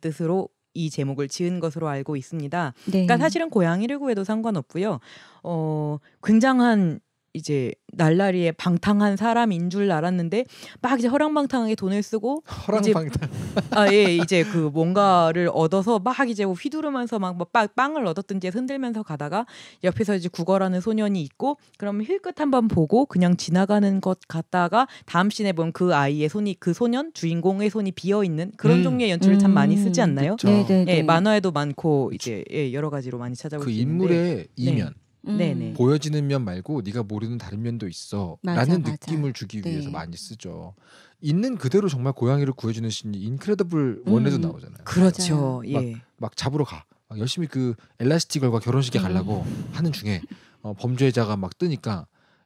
뜻으로 이 제목을 지은 것으로 알고 있습니다. 네. 그러니까 사실은 고양이를 구해도 상관없고요. 어, 굉장한 이제 날라리에 방탕한 사람인 줄 알았는데 막 이제 허랑방탕하게 돈을 쓰고 허랑방탕 아 예 이제 그 뭔가를 얻어서 막 이제 뭐 휘두르면서 막, 막 뭐 빵을 얻었든지 흔들면서 가다가 옆에서 이제 구걸하는 소년이 있고 그러면 힐끗 한번 보고 그냥 지나가는 것 같다가 다음 씬에 보면 그 아이의 손이 그 소년 주인공의 손이 비어 있는 그런 음. 종류의 연출을 음. 참 많이 음. 쓰지 않나요? 그렇죠. 네, 네, 네. 예 만화에도 많고 이제 예, 여러 가지로 많이 찾아볼 그수 있는데 그 인물의 네. 이면 네. 음. 보여지는 면 말고 네가 모르는 다른 면도 있어라는 느낌을 주기 네. 위해서 많이 쓰죠. 있는 그대로 정말 고양이를 구해주는 신이 인크레더블 원에도 음. 나오잖아요. 그렇죠. 예. 막, 예. 막 잡으러 가. 막 열심히 그 엘라스티걸과 결혼식에 가려고 음. 하는 중에 어, 범죄자가 막 뜨니까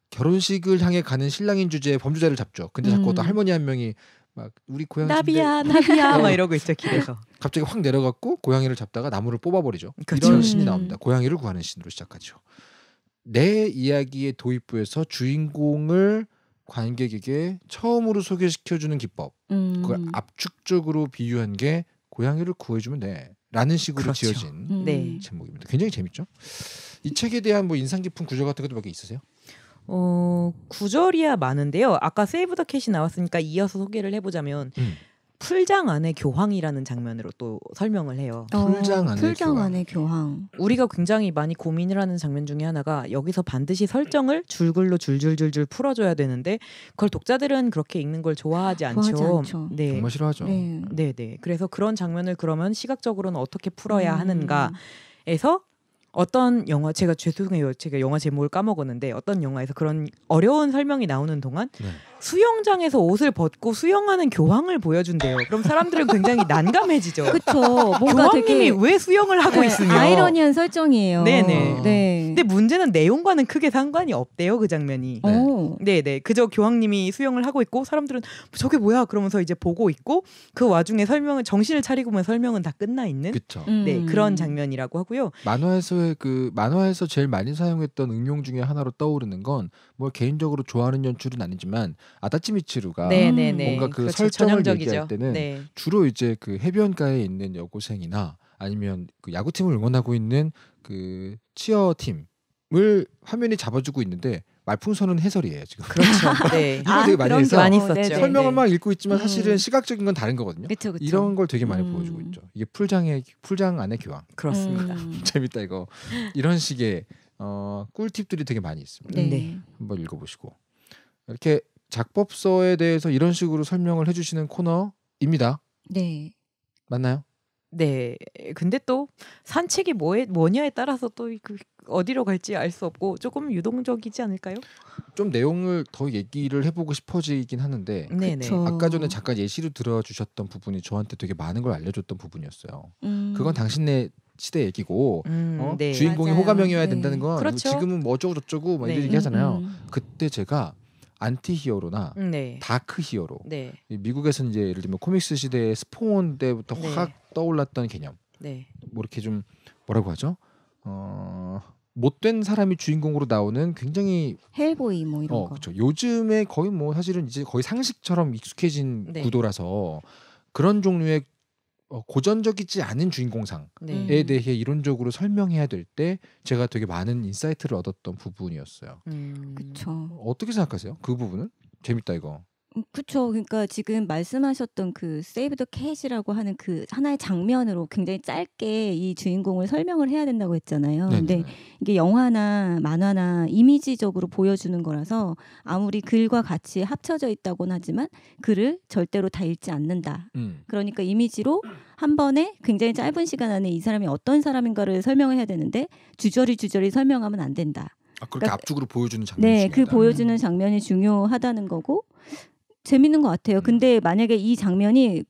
결혼식을 향해 가는 신랑인 주제에 범죄자를 잡죠. 근데 자꾸 또 음. 할머니 한 명이 막 우리 고양이 나비야 나비야 네. 막 이러고 있죠 길에서 [LAUGHS] 갑자기 확 내려갔고 고양이를 잡다가 나무를 뽑아버리죠 그렇 이런 신이 음. 나옵니다 고양이를 구하는 신으로 시작하죠 내 이야기의 도입부에서 주인공을 관객에게 처음으로 소개시켜주는 기법 음. 그걸 압축적으로 비유한 게 고양이를 구해주면 돼 라는 식으로 그렇죠. 지어진 음. 네. 제목입니다 굉장히 재밌죠 이 책에 대한 뭐 인상 깊은 구절 같은 것도 몇개 있으세요? 어, 구절이야 많은데요. 아까 세이브 더 캐시 나왔으니까 이어서 소개를 해보자면 음. 풀장 안의 교황이라는 장면으로 또 설명을 해요. 어, 풀장 안의 풀장 교황. 안의 교황. 우리가 굉장히 많이 고민을 하는 장면 중에 하나가 여기서 반드시 설정을 줄글로 줄줄줄줄 풀어줘야 되는데 그걸 독자들은 그렇게 읽는 걸 좋아하지 않죠. 좋아하지 않죠. 네. 정말 싫어하죠. 네. 네, 네. 그래서 그런 장면을 그러면 시각적으로는 어떻게 풀어야 음. 하는가? 에서 어떤 영화 제가 죄송해요 제가 영화 제목을 까먹었는데 어떤 영화에서 그런 어려운 설명이 나오는 동안 네. 수영장에서 옷을 벗고 수영하는 교황을 보여준대요. 그럼 사람들은 굉장히 난감해지죠. 그렇죠. 교황님이 왜 수영을 하고 네, 있으며 아이러니한 설정이에요. 네네. 네. 근데 문제는 내용과는 크게 상관이 없대요 그 장면이. 네. 네네. 그저 교황님이 수영을 하고 있고 사람들은 저게 뭐야 그러면서 이제 보고 있고 그 와중에 설명을 정신을 차리고 보면 설명은 다 끝나 있는. 그렇네 음. 그런 장면이라고 하고요. 만화에서의 그 만화에서 제일 많이 사용했던 응용 중에 하나로 떠오르는 건뭐 개인적으로 좋아하는 연출은 아니지만 아다치 미치루가 네네네. 네. 뭔가 그 그렇죠. 설정을 전형적이죠. 얘기할 때는 네. 주로 이제 그 해변가에 있는 여고생이나 아니면 그 야구팀을 응원하고 있는 그 치어 팀을 화면이 잡아주고 있는데 말풍선은 해설이에요 지금. 그렇죠. [LAUGHS] 네. 이거 되게 아, 많이 해서 많이 설명을 네, 막 네. 읽고 있지만 음. 사실은 음. 시각적인 건 다른 거거든요. 그쵸, 그쵸. 이런 걸 되게 많이 음. 보여주고 있죠. 이게 풀장의 풀장 안의 교황. 그렇습니다. 음. [LAUGHS] 재밌다 이거. 이런 식의 어, 꿀팁들이 되게 많이 있습니다. 네. 한번 읽어보시고 이렇게 작법서에 대해서 이런 식으로 설명을 해주시는 코너입니다. 네. 맞나요? 네. 근데 또 산책이 뭐에 뭐냐에 따라서 또그 어디로 갈지 알 수 없고 조금 유동적이지 않을까요? 좀 내용을 더 얘기를 해보고 싶어지긴 하는데 네네. 네. 아까 전에 잠깐 예시로 들어주셨던 부분이 저한테 되게 많은 걸 알려줬던 부분이었어요. 음. 그건 당신의 시대 얘기고 음, 어? 네. 주인공이 맞아요. 호감형이어야 네. 된다는 건 뭐 그렇죠. 지금은 뭐 어쩌고 저쩌고 막 뭐 네. 이런 얘기 하잖아요. 음, 음. 그때 제가 안티 히어로나 음, 네. 다크 히어로 네. 미국에서 이제 예를 들면 코믹스 시대의 스폰 때부터 네. 확 떠올랐던 개념 뭐 이렇게 좀 뭐라고 하죠? 어... 못된 사람이 주인공으로 나오는 굉장히 헬보이 뭐 이런 어, 거. 그렇죠. 요즘에 거의 뭐 사실은 이제 거의 상식처럼 익숙해진 구도라서 그런 종류의 어, 고전적이지 않은 주인공상에 네. 음. 대해 이론적으로 설명해야 될 때 제가 되게 많은 인사이트를 얻었던 부분이었어요. 음. 그렇죠. 어떻게 생각하세요? 그 부분은 재밌다 이거. 그렇죠. 그러니까 지금 말씀하셨던 그 세이브 더 캐시라고 하는 그 하나의 장면으로 굉장히 짧게 이 주인공을 설명을 해야 된다고 했잖아요. 네, 근데 네. 이게 영화나 만화나 이미지적으로 보여주는 거라서 아무리 글과 같이 합쳐져 있다곤 하지만 글을 절대로 다 읽지 않는다. 음. 그러니까 이미지로 한 번에 굉장히 짧은 시간 안에 이 사람이 어떤 사람인가를 설명을 해야 되는데 주저리 주저리 설명하면 안 된다. 아, 그렇게 그러니까, 앞쪽으로 보여주는 장면이 네, 중요하다. 그 보여주는 음. 장면이 중요하다는 거고 재밌는 것 같아요. 음. 근데 만약에 이 장면이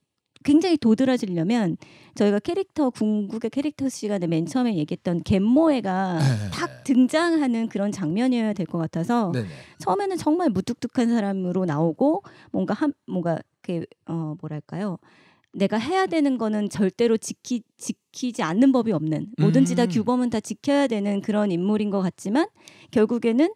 굉장히 도드라지려면 저희가 캐릭터 궁극의 캐릭터 시간에 맨 처음에 얘기했던 갯모애가 딱 네. 등장하는 그런 장면이어야 될 것 같아서 네네. 처음에는 정말 무뚝뚝한 사람으로 나오고 뭔가 한 뭔가 이어 뭐랄까요 내가 해야 되는 거는 절대로 지키 지키지 않는 법이 없는 뭐든지 다 음. 규범은 다 지켜야 되는 그런 인물인 것 같지만 결국에는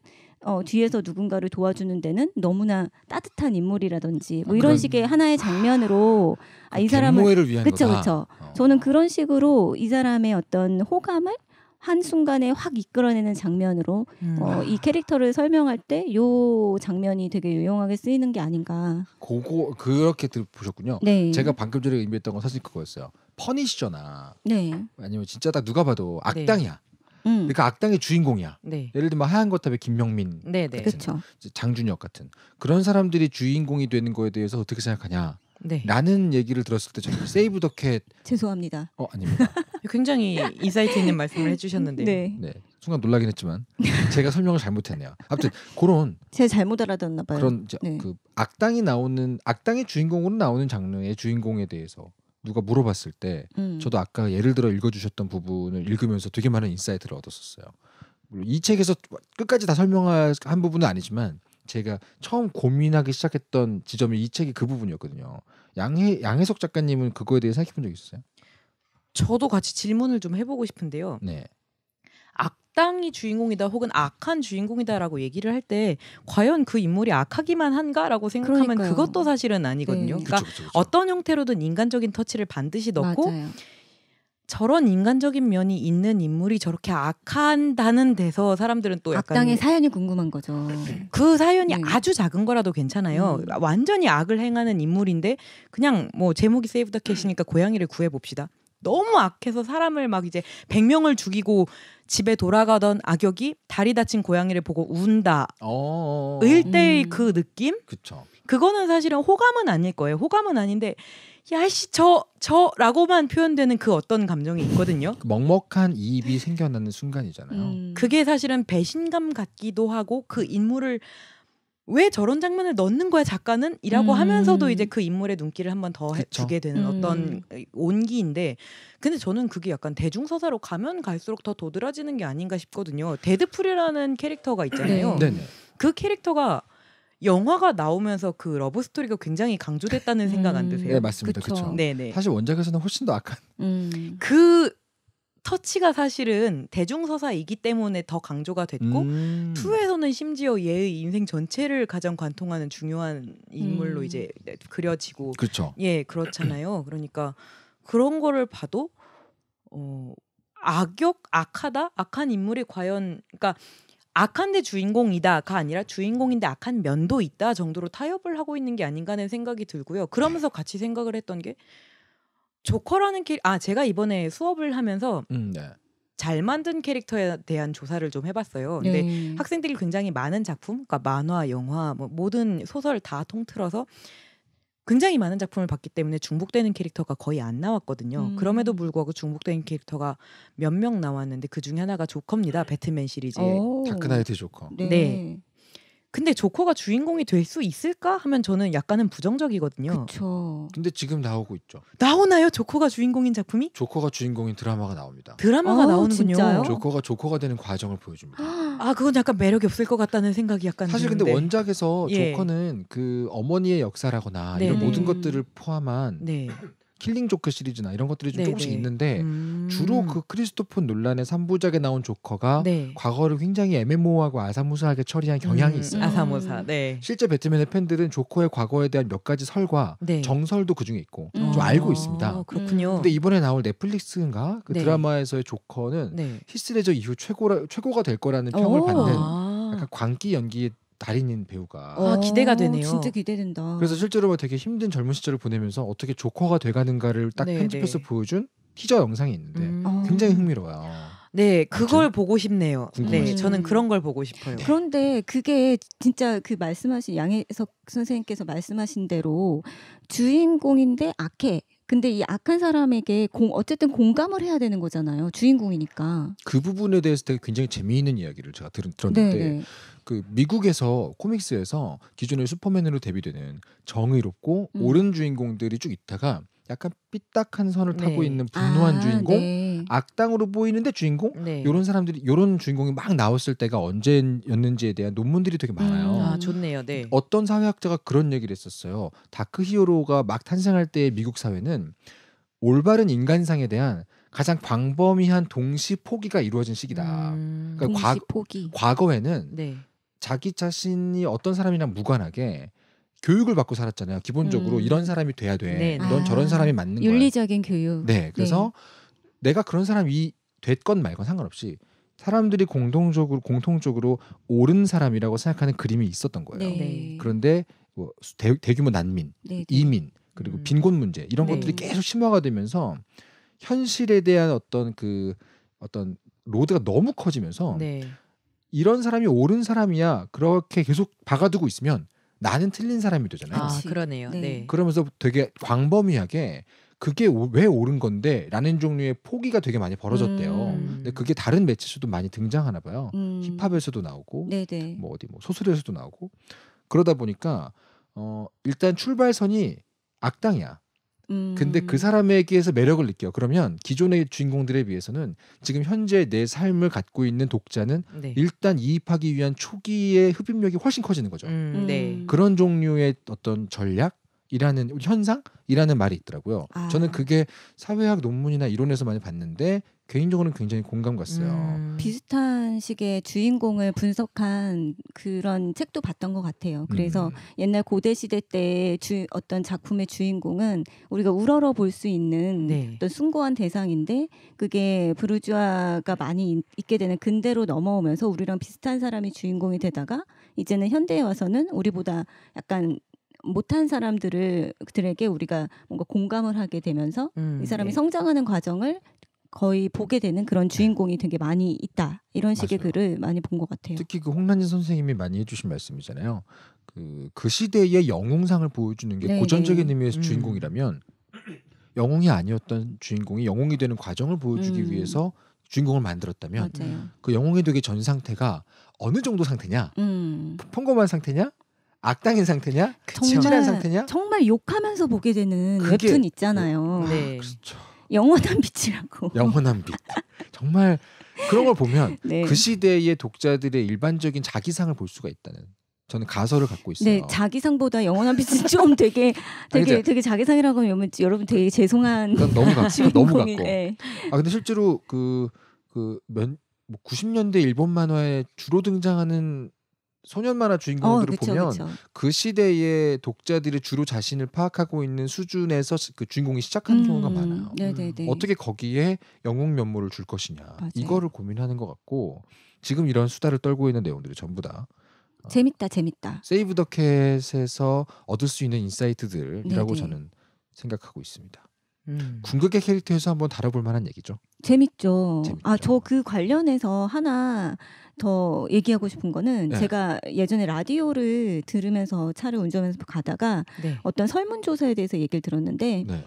어, 뒤에서 누군가를 도와주는 데는 너무나 따뜻한 인물이라든지 뭐 아, 이런 그런... 식의 하나의 아, 장면으로 아, 이 그 사람은 그쵸 그쵸 어. 저는 그런 식으로 이 사람의 어떤 호감을 한 순간에 확 이끌어내는 장면으로 음. 어, 이 캐릭터를 설명할 때 요 장면이 되게 유용하게 쓰이는 게 아닌가. 그거 그렇게 들 보셨군요. 네. 제가 방금 전에 의미했던 건 사실 그거였어요. 퍼니시저나 네. 아니면 진짜 딱 누가 봐도 네. 악당이야. 네. 음. 그러니까 악당의 주인공이야. 네. 예를 들면 하얀 거탑의 김명민, 네, 네. 그렇죠. 장준혁 같은 그런 사람들이 주인공이 되는 거에 대해서 어떻게 생각하냐? 네. 라는 얘기를 들었을 때 저는 세이브 더 캣. 죄송합니다. 어 아닙니다. [LAUGHS] 굉장히 이사이트 있는 말씀을 해주셨는데. 네. 네. 순간 놀라긴 했지만 제가 설명을 잘못했네요. 아무튼 그런 제가 잘못 알아듣나 봐요. 그런 저, 네. 그 악당이 나오는 악당의 주인공으로 나오는 장르의 주인공에 대해서 누가 물어봤을 때 음. 저도 아까 예를 들어 읽어주셨던 부분을 읽으면서 되게 많은 인사이트를 얻었었어요. 이 책에서 끝까지 다 설명한 부분은 아니지만 제가 처음 고민하기 시작했던 지점이 이 책이 그 부분이었거든요. 양해 양해석 작가님은 그거에 대해 생각해 본적 있으세요? 저도 같이 질문을 좀 해보고 싶은데요. 네. 악당이 주인공이다 혹은 악한 주인공이다라고 얘기를 할 때 과연 그 인물이 악하기만 한가라고 생각하면 그러니까요. 그것도 사실은 아니거든요. 네. 그러니까 그쵸, 그쵸, 그쵸. 어떤 형태로든 인간적인 터치를 반드시 넣고 맞아요. 저런 인간적인 면이 있는 인물이 저렇게 악한다는 데서 사람들은 또 약간 악당의 사연이 궁금한 거죠. [CLEARS THROAT] 그 사연이 네. 아주 작은 거라도 괜찮아요. 음. 완전히 악을 행하는 인물인데 그냥 뭐 제목이 세이브 더캣시니까 고양이를 구해 봅시다. 너무 악해서 사람을 막 이제 100명을 죽이고 집에 돌아가던 악역이 다리 다친 고양이를 보고 운다. 어. 어, 어. 일대의 음. 그 느낌? 그쵸. 그거는 사실은 호감은 아닐 거예요. 호감은 아닌데 야씨 저 저라고만 표현되는 그 어떤 감정이 있거든요. 그 먹먹한 이입이 생겨나는 순간이잖아요. 음. 그게 사실은 배신감 같기도 하고 그 인물을 왜 저런 장면을 넣는 거야 작가는? 이라고 음. 하면서도 이제 그 인물의 눈길을 한번 더그 주게 되는 음. 어떤 온기인데 근데 저는 그게 약간 대중서사로 가면 갈수록 더 도드라지는 게 아닌가 싶거든요. 데드풀이라는 캐릭터가 있잖아요. 네. 그 캐릭터가 영화가 나오면서 그 러브 스토리가 굉장히 강조됐다는 생각 안 음. 드세요? 네 맞습니다. 그렇죠. 네네. 사실 원작에서는 훨씬 더 악한. 음. 그 터치가 사실은 대중서사이기 때문에 더 강조가 됐고 음. 투에서는 심지어 얘의 인생 전체를 가장 관통하는 중요한 인물로 음. 이제 네, 그려지고 그렇죠. 예 그렇잖아요. [CLEARS THROAT] 그러니까 그런 거를 봐도 어, 악역 악하다 악한 인물이 과연 그니까 악한데 주인공이다가 아니라 주인공인데 악한 면도 있다 정도로 타협을 하고 있는 게 아닌가 하는 생각이 들고요. 그러면서 네. 같이 생각을 했던 게 조커라는 캐릭 아 제가 이번에 수업을 하면서 음, 네. 잘 만든 캐릭터에 대한 조사를 좀 해봤어요. 네. 근데 네. 학생들이 굉장히 많은 작품, 그러니까 만화, 영화, 뭐 모든 소설 다 통틀어서 굉장히 많은 작품을 봤기 때문에 중복되는 캐릭터가 거의 안 나왔거든요. 음. 그럼에도 불구하고 중복된 캐릭터가 몇 명 나왔는데 그 중에 하나가 조커입니다. 배트맨 시리즈의 다크나이트 조커. 네. 네. 근데 조커가 주인공이 될 수 있을까 하면 저는 약간은 부정적이거든요. 그렇죠. 근데 지금 나오고 있죠. 나오나요? 조커가 주인공인 작품이? 조커가 주인공인 드라마가 나옵니다. 드라마가 아, 나오는군요. 진짜요? 조커가 조커가 되는 과정을 보여줍니다. [GASPS] 아 그건 약간 매력이 없을 것 같다는 생각이 약간 사실 드는데. 근데 원작에서 예. 조커는 그 어머니의 역사라거나 네. 이런 모든 음. 것들을 포함한 네. 킬링 조커 시리즈나 이런 것들이 좀 네네. 조금씩 네. 있는데 음... 주로 그 크리스토퍼 논란의 3부작에 나온 조커가 네. 과거를 굉장히 애매모호하고 아사무사하게 처리한 경향이 음... 있어요. 아사무사. 음. 네. 실제 배트맨의 팬들은 조커의 과거에 대한 몇 가지 설과 네. 정설도 그중에 있고 음... 좀 알고 있습니다. 아, 그렇군요. 근데 이번에 나올 넷플릭스인가 그 네. 드라마에서의 조커는 네. 히스레저 이후 최고 최고가 될 거라는 평을 받는 아. 약간 광기 연기 달인인 배우가 아, 기대가 어, 되네요. 진짜 기대된다. 그래서 실제로 뭐 되게 힘든 젊은 시절을 보내면서 어떻게 조커가 돼가는가를 딱 네, 네, 편집해서 보여준 티저 영상이 있는데 음. 굉장히 흥미로워요. 네, 그걸 보고 싶네요. 궁금하시죠? 네, 저는 그런 걸 보고 네. 싶어요. 그런데 그게 진짜 그 말씀하신 양혜석 선생님께서 말씀하신 대로 주인공인데 악해. 근데 이 악한 사람에게 공, 어쨌든 공감을 해야 되는 거잖아요. 주인공이니까. 그 부분에 대해서 되게 굉장히 재미있는 이야기를 제가 들, 들었는데 네네. 네. 그 미국에서 코믹스에서 기존의 슈퍼맨으로 데뷔되는 정의롭고 음. 옳은 주인공들이 쭉 있다가 약간 삐딱한 선을 네. 타고 있는 분노한 아, 주인공, 네. 악당으로 보이는데 주인공 네. 이런 사람들이 이런 주인공이 막 나왔을 때가 언제였는지에 대한 논문들이 되게 음. 많아요. 음, 아 좋네요. 네. 어떤 사회학자가 그런 얘기를 했었어요. 다크 히어로가 막 탄생할 때의 미국 사회는 올바른 인간상에 대한 가장 광범위한 동시 포기가 이루어진 시기다. 음, 그러니까 동시 과, 포기. 과거에는 네. 자기 자신이 어떤 사람이랑 무관하게 교육을 받고 살았잖아요. 기본적으로 음. 이런 사람이 돼야 돼. 네, 네. 넌 아. 저런 사람이 맞는 윤리적인 거야. 교육. 네. 그래서 네. 내가 그런 사람이 됐건 말건 상관없이 사람들이 공동적으로 공통적으로 옳은 사람이라고 생각하는 그림이 있었던 거예요. 네. 그런데 뭐 대, 규모 난민, 네, 네. 이민, 그리고 음. 빈곤 문제 이런 것들이 계속 심화가 되면서 현실에 대한 어떤 그 어떤 로드가 너무 커지면서 이런 사람이 옳은 사람이야 그렇게 계속 박아두고 있으면 나는 틀린 사람이 되잖아요. 아, 그러네요. 네. 네. 그러면서 되게 광범위하게 그게 왜 옳은 건데 라는 종류의 포기가 되게 많이 벌어졌대요. 음. 근데 그게 다른 매체에서도 많이 등장하나 봐요. 음. 힙합에서도 나오고 네네. 네. 뭐 어디 뭐 소설에서도 나오고 그러다 보니까 어 일단 출발선이 악당이야. 음. 근데 그 음. 사람에게서 매력을 느껴. 그러면 기존의 주인공들에 비해서는 지금 현재 내 삶을 갖고 있는 독자는 네. 일단 이입하기 위한 초기의 흡입력이 훨씬 커지는 거죠. 음. 네. 그런 종류의 어떤 전략 이라는 현상이라는 말이 있더라고요. 아. 저는 그게 사회학 논문이나 이론에서 많이 봤는데 개인적으로는 굉장히 공감 갔어요. 음. 비슷한 식의 주인공을 분석한 그런 책도 봤던 것 같아요. 그래서 음. 옛날 고대 시대 때 주, 어떤 작품의 주인공은 우리가 우러러 볼 수 있는 네. 어떤 숭고한 대상인데 그게 부르주아가 많이 있게 되는 근대로 넘어오면서 우리랑 비슷한 사람이 주인공이 되다가 이제는 현대에 와서는 우리보다 약간 못한 사람들을 그 들에게 우리가 뭔가 공감을 하게 되면서 음, 이 사람이 네. 성장하는 과정을 거의 보게 되는 그런 네. 주인공이 되게 많이 있다 이런 식의 맞아요. 글을 많이 본 것 같아요. 특히 그 홍란진 선생님이 많이 해주신 말씀이잖아요. 그, 그 시대의 영웅상을 보여주는 게네 네. 고전적인 의미에서 음. 주인공이라면 영웅이 아니었던 주인공이 영웅이 되는 과정을 보여주기 음. 위해서 주인공을 만들었다면 맞아요. 그 영웅이 되기 전 상태가 어느 정도 상태냐 음. 평범한 상태냐 악당인 상태냐? 그쵸. 정말 상태냐? 정말 욕하면서 보게 되는 그게... 웹툰 있잖아요. 네. 네. 아, 그렇죠. 영원한 빛이라고. 영원한 빛. 정말 그런 걸 보면 [LAUGHS] 네. 그 시대의 독자들의 일반적인 자기상을 볼 수가 있다는. 저는 가설을 갖고 있어요. 네, 자기상보다 영원한 빛은 좀 되게 [LAUGHS] 되게 아니, 되게 자기상이라고 하면 여러분 되게 죄송한 너무 갖고 [LAUGHS] 너무 갖고. 네. 아 근데 실제로 그그몇 뭐 90년대 일본 만화에 주로 등장하는 소년 만화 주인공들을 어, 그쵸, 보면 그쵸. 그 시대의 독자들이 주로 자신을 파악하고 있는 수준에서 그 주인공이 시작하는 음, 경우가 많아요. 네네네. 어떻게 거기에 영웅 면모를 줄 것이냐 맞아요. 이거를 고민하는 것 같고 지금 이런 수다를 떨고 있는 내용들이 전부 다 어, 재밌다 재밌다. 세이브 더 캣에서 얻을 수 있는 인사이트들이라고 네네. 저는 생각하고 있습니다. 음. 궁극의 캐릭터에서 한번 다뤄볼 만한 얘기죠. 재밌죠. 재밌죠. 아, 저 그 관련해서 하나 더 얘기하고 싶은 거는 네. 제가 예전에 라디오를 들으면서 차를 운전하면서 가다가 네. 어떤 설문조사에 대해서 얘기를 들었는데 네.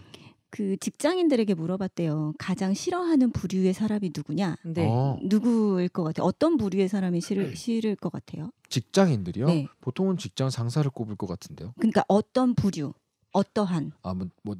그 직장인들에게 물어봤대요. 가장 싫어하는 부류의 사람이 누구냐? 네. 어. 누구일 것 같아요? 어떤 부류의 사람이 싫을, 네. 싫을 것 같아요? 직장인들이요? 네. 보통은 직장 상사를 꼽을 것 같은데요. 그러니까 어떤 부류, 어떠한? 아, 뭐, 뭐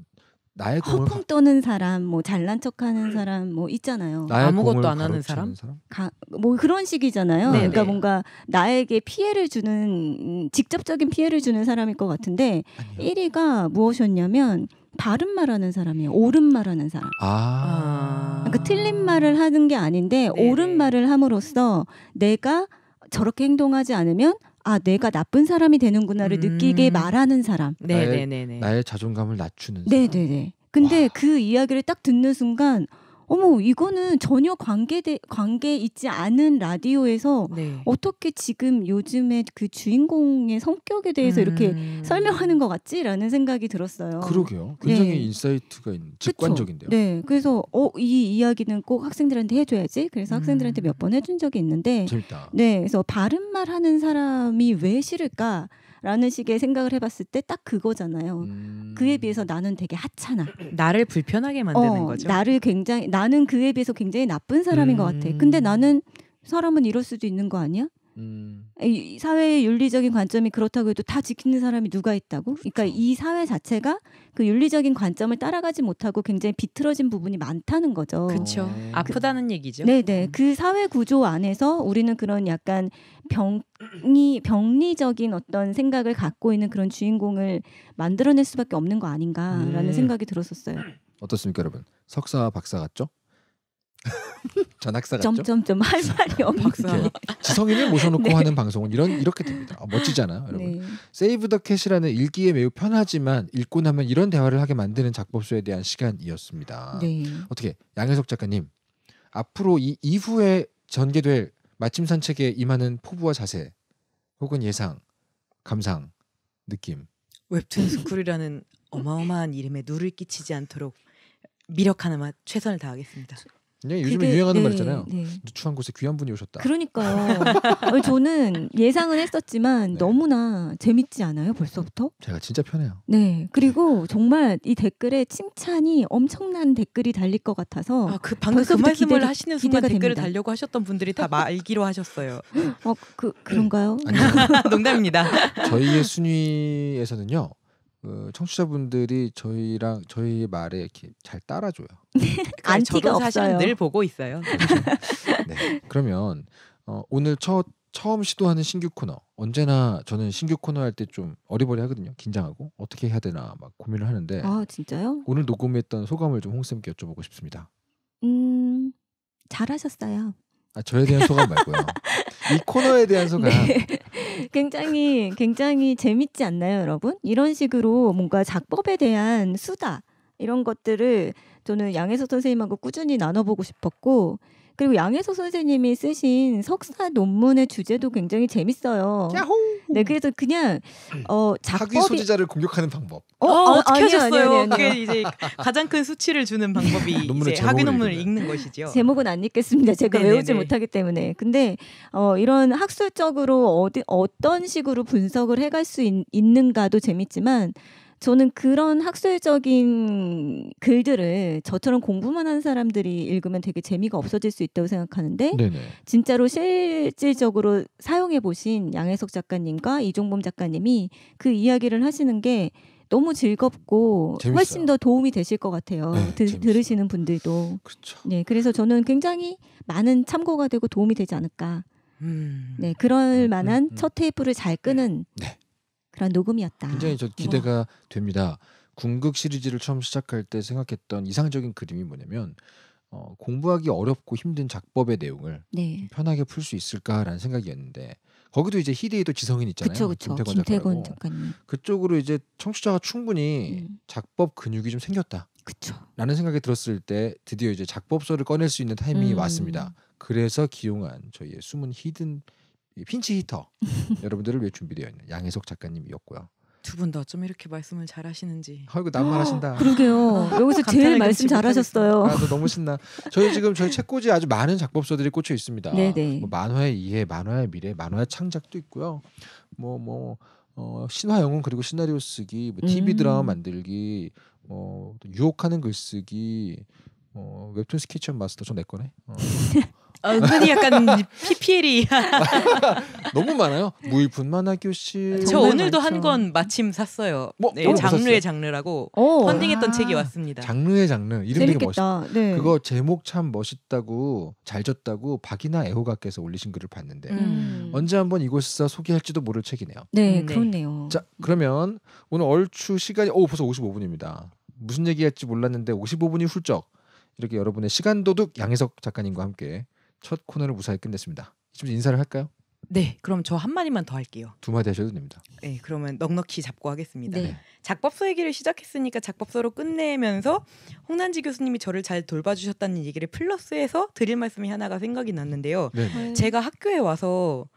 나의 허풍 떠는 사람, 뭐 잘난 척하는 사람, 뭐 있잖아요. 아무것도 안 하는 사람, 사람? 가, 뭐 그런 식이잖아요. 네네. 그러니까 네. 뭔가 나에게 피해를 주는 음, 직접적인 피해를 주는 사람일 것 같은데 아니요. 1위가 무엇이었냐면 바른 말하는 사람이에요. 옳은 말하는 사람. 아. 그러니까 틀린 말을 하는 게 아닌데 네네. 옳은 네. 말을 함으로써 내가 저렇게 행동하지 않으면 아 내가 나쁜 사람이 되는구나를 음. 느끼게 말하는 사람. 네네네. 나의, 네, 네, 네. 나의 자존감을 낮추는. 네네네. 근데 와. 그 이야기를 딱 듣는 순간 어머 이거는 전혀 관계돼 관계 있지 않은 라디오에서 네. 어떻게 지금 요즘에 그 주인공의 성격에 대해서 음... 이렇게 설명하는 것 같지라는 생각이 들었어요. 그러게요. 굉장히 네. 인사이트가 직관적인데요. 그쵸? 네, 그래서 어 이 이야기는 꼭 학생들한테 해줘야지. 그래서 음... 학생들한테 몇 번 해준 적이 있는데 재밌다. 네, 그래서 바른 말 하는 사람이 왜 싫을까? 라는 식의 생각을 해봤을 때 딱 그거잖아요. 음. 그에 비해서 나는 되게 하찮아. 나를 불편하게 만드는 어, 거죠. 나를 굉장히 나는 그에 비해서 굉장히 나쁜 사람인 음. 것 같아. 근데 음. 나는 사람은 이럴 수도 있는 거 아니야? 음. 이 사회의 윤리적인 관점이 그렇다고 해도 다 지키는 사람이 누가 있다고? 그렇죠. 그러니까이 사회 자체가 그 윤리적인 관점을 따라가지 못하고 굉장히 비틀어진 부분이 많다는 거죠. 그렇죠. 음. 아프다는 얘기죠. 네, 네. 그 사회 구조 안에서 우리는 그런 약간 병이 병리적인 어떤 생각을 갖고 있는 그런 주인공을 만들어낼 수밖에 없는 거 아닌가라는 음. 생각이 들었었어요. 어떻습니까, 여러분? 석사 박사 같죠? [LAUGHS] 전학사 같죠? 점점점 할 말이 네. 없는 지성인을 모셔놓고 네. 하는 방송은 이런 이렇게 됩니다. 아, 멋지잖아요, 네. 여러분. 세이브 더캐이라는 읽기에 매우 편하지만 읽고 나면 이런 대화를 하게 만드는 작법서에 대한 시간이었습니다. 네. 어떻게 양혜석 작가님 앞으로 이 이후에 전개될 마침산 책에 임하는 포부와 자세 혹은 예상, 감상, 느낌. 웹툰 스쿨이라는 어마어마한 이름에 누를 끼치지 않도록 미력 하나만 최선을 다하겠습니다. 예, 요즘에 그게, 유행하는 네, 말있잖아요 네. 누추한 곳에 귀한 분이 오셨다. 그러니까요. 저는 예상은 했었지만 네. 너무나 재밌지 않아요? 벌써부터? 제가 진짜 편해요. 네. 그리고 정말 이 댓글에 칭찬이 엄청난 댓글이 달릴 것 같아서 아, 그 방금 그 말씀을 기대 하시는 순간 댓글을 됩니다. 달려고 하셨던 분들이 다 말기로 하셨어요. 어, 그 그런가요? [LAUGHS] 농담입니다. 저희의 순위에서는요. 그 청취자분들이 저희랑 저희 의 말에 이렇게 잘 따라줘요. [LAUGHS] 네. 안 티가 없어요. 늘 보고 있어요. [LAUGHS] 그렇죠. 네. 그러면 어, 오늘 첫 처음 시도하는 신규 코너 언제나 저는 신규 코너 할 때 좀 어리버리하거든요 긴장하고 어떻게 해야 되나 막 고민을 하는데 아 진짜요? 오늘 녹음했던 소감을 좀 홍쌤께 여쭤보고 싶습니다 음 잘하셨어요 아, 저에 대한 소감 말고요. 이 코너에 대한 소감. 네. 굉장히 굉장히 재밌지 않나요, 여러분? 이런 식으로 뭔가 작법에 대한 수다 이런 것들을 저는 양혜서 선생님하고 꾸준히 나눠보고 싶었고 그리고 양혜소 선생님이 쓰신 석사 논문의 주제도 굉장히 재밌어요. 야호! 네, 그래서 그냥 어 작법이 학위 소지자를 공격하는 방법. 어, 어, 어 떻게 아니 하셨어요? 아니요, 아니 그게 이제 가장 큰 수치를 주는 방법이 [LAUGHS] 논문을 이제 학위 논문을 읽는 것이죠. 제목은 안 읽겠습니다. 제가 네네네. 외우지 네. 못하기 때문에. 근데 어 이런 학술적으로 어디 어떤 식으로 분석을 해갈 수 있, 있는가도 재밌지만 저는 그런 학술적인 글들을 저처럼 공부만 한 사람들이 읽으면 되게 재미가 없어질 수 있다고 생각하는데 네네. 진짜로 실질적으로 사용해 보신 양혜석 작가님과 이종범 작가님이 그 이야기를 하시는 게 너무 즐겁고 재밌어요. 훨씬 더 도움이 되실 것 같아요. 네, 드, 들으시는 분들도. 그렇죠. 네, 그래서 저는 굉장히 많은 참고가 되고 도움이 되지 않을까. 음. 네, 그럴 음, 음 만한 음, 첫 테이프를 잘 네. 끄는 네. 그런 녹음이었다. 굉장히 저 네. 기대가 네. 됩니다. 궁극 시리즈를 처음 시작할 때 생각했던 이상적인 그림이 뭐냐면 어, 공부하기 어렵고 힘든 작법의 내용을 네. 편하게 풀 수 있을까라는 생각이었는데 거기도 이제 희대에도 지성인 있잖아요. 그쵸, 그쵸. 김태권, 작가님. 그쪽으로 이제 청취자가 충분히 음. 작법 근육이 좀 생겼다. 그쵸. 라는 생각이 들었을 때 드디어 이제 작법서를 꺼낼 수 있는 타이밍이 음. 왔습니다. 그래서 기용한 저희의 숨은 히든 이 핀치 히터 [LAUGHS] 여러분들을 위해 준비되어 있는 양혜석 작가님이었고요. 두분다어 이렇게 말씀을 잘하시는지. 아이고 낭만하신다. 어, 그러게요. [LAUGHS] 여기서 제일 말씀 잘하셨어요. 아, 너무 신나. 저희 지금 저희 책꽂이 아주 많은 작법서들이 꽂혀 있습니다. 네네. 네. 뭐 만화의 이해, 만화의 미래, 만화의 창작도 있고요. 뭐뭐 뭐, 어, 신화 영웅 그리고 시나리오 쓰기, 뭐 TV 음. 드라마 만들기, 어, 유혹하는 글쓰기, 어, 웹툰 스케치업 마스터 저내 거네. 어. [LAUGHS] 어, 은근히 약간 PPL이 [LAUGHS] 너무 많아요. 무이분 만화 교실. 저 오늘도 한 권 마침 샀어요. 뭐, 네, 장르의 장르라고 오. 어. 펀딩했던 아. 책이 왔습니다. 장르의 장르 이름 되게 멋있다. 네. 그거 제목 참 멋있다고 잘 졌다고 박이나 애호가께서 올리신 글을 봤는데 음. 음. 언제 한번 이곳에서 소개할지도 모를 책이네요. 네, 음, 네. 그렇네요. 자, 그러면 오늘 얼추 시간이 오 벌써 55분입니다. 무슨 얘기할지 몰랐는데 55분이 훌쩍 이렇게 여러분의 시간 도둑 양혜석 작가님과 함께 첫 코너를 무사히 끝냈습니다. 이쯤 인사를 할까요? 네, 그럼 저 한 마디만 더 할게요. 두 마디 하셔도 됩니다. 네, 그러면 넉넉히 잡고 하겠습니다. 네. 작법서 얘기를 시작했으니까 작법서로 끝내면서 홍난지 교수님이 저를 잘 돌봐주셨다는 얘기를 플러스해서 드릴 말씀이 하나가 생각이 났는데요. 네. 네. 제가 학교에 와서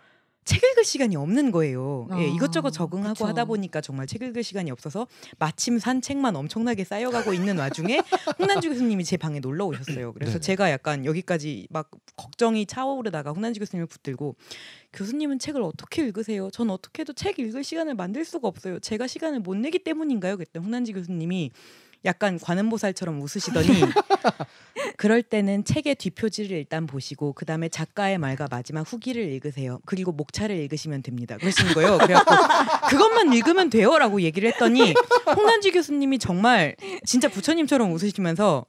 책 읽을 시간이 없는 거예요. 예, 아, 예, 이것저것 적응하고 그쵸. 하다 보니까 정말 책 읽을 시간이 없어서 마침 산 책만 엄청나게 쌓여가고 있는 와중에 [LAUGHS] 홍난주 교수님이 제 방에 놀러 오셨어요. 그래서 네 제가 약간 여기까지 막 걱정이 차오르다가 홍난주 교수님을 붙들고 교수님은 책을 어떻게 읽으세요? 전 어떻게 해도 책 읽을 시간을 만들 수가 없어요. 제가 시간을 못 내기 때문인가요? 그랬더니 홍난지 교수님이 약간 관음보살처럼 웃으시더니 [LAUGHS] 그럴 때는 책의 뒷표지를 일단 보시고 그 다음에 작가의 말과 마지막 후기를 읽으세요. 그리고 목차를 읽으시면 됩니다. 그러시는 거예요. 그래갖고 그것만 읽으면 돼요라고 얘기를 했더니 홍난지 교수님이 정말 진짜 부처님처럼 웃으시면서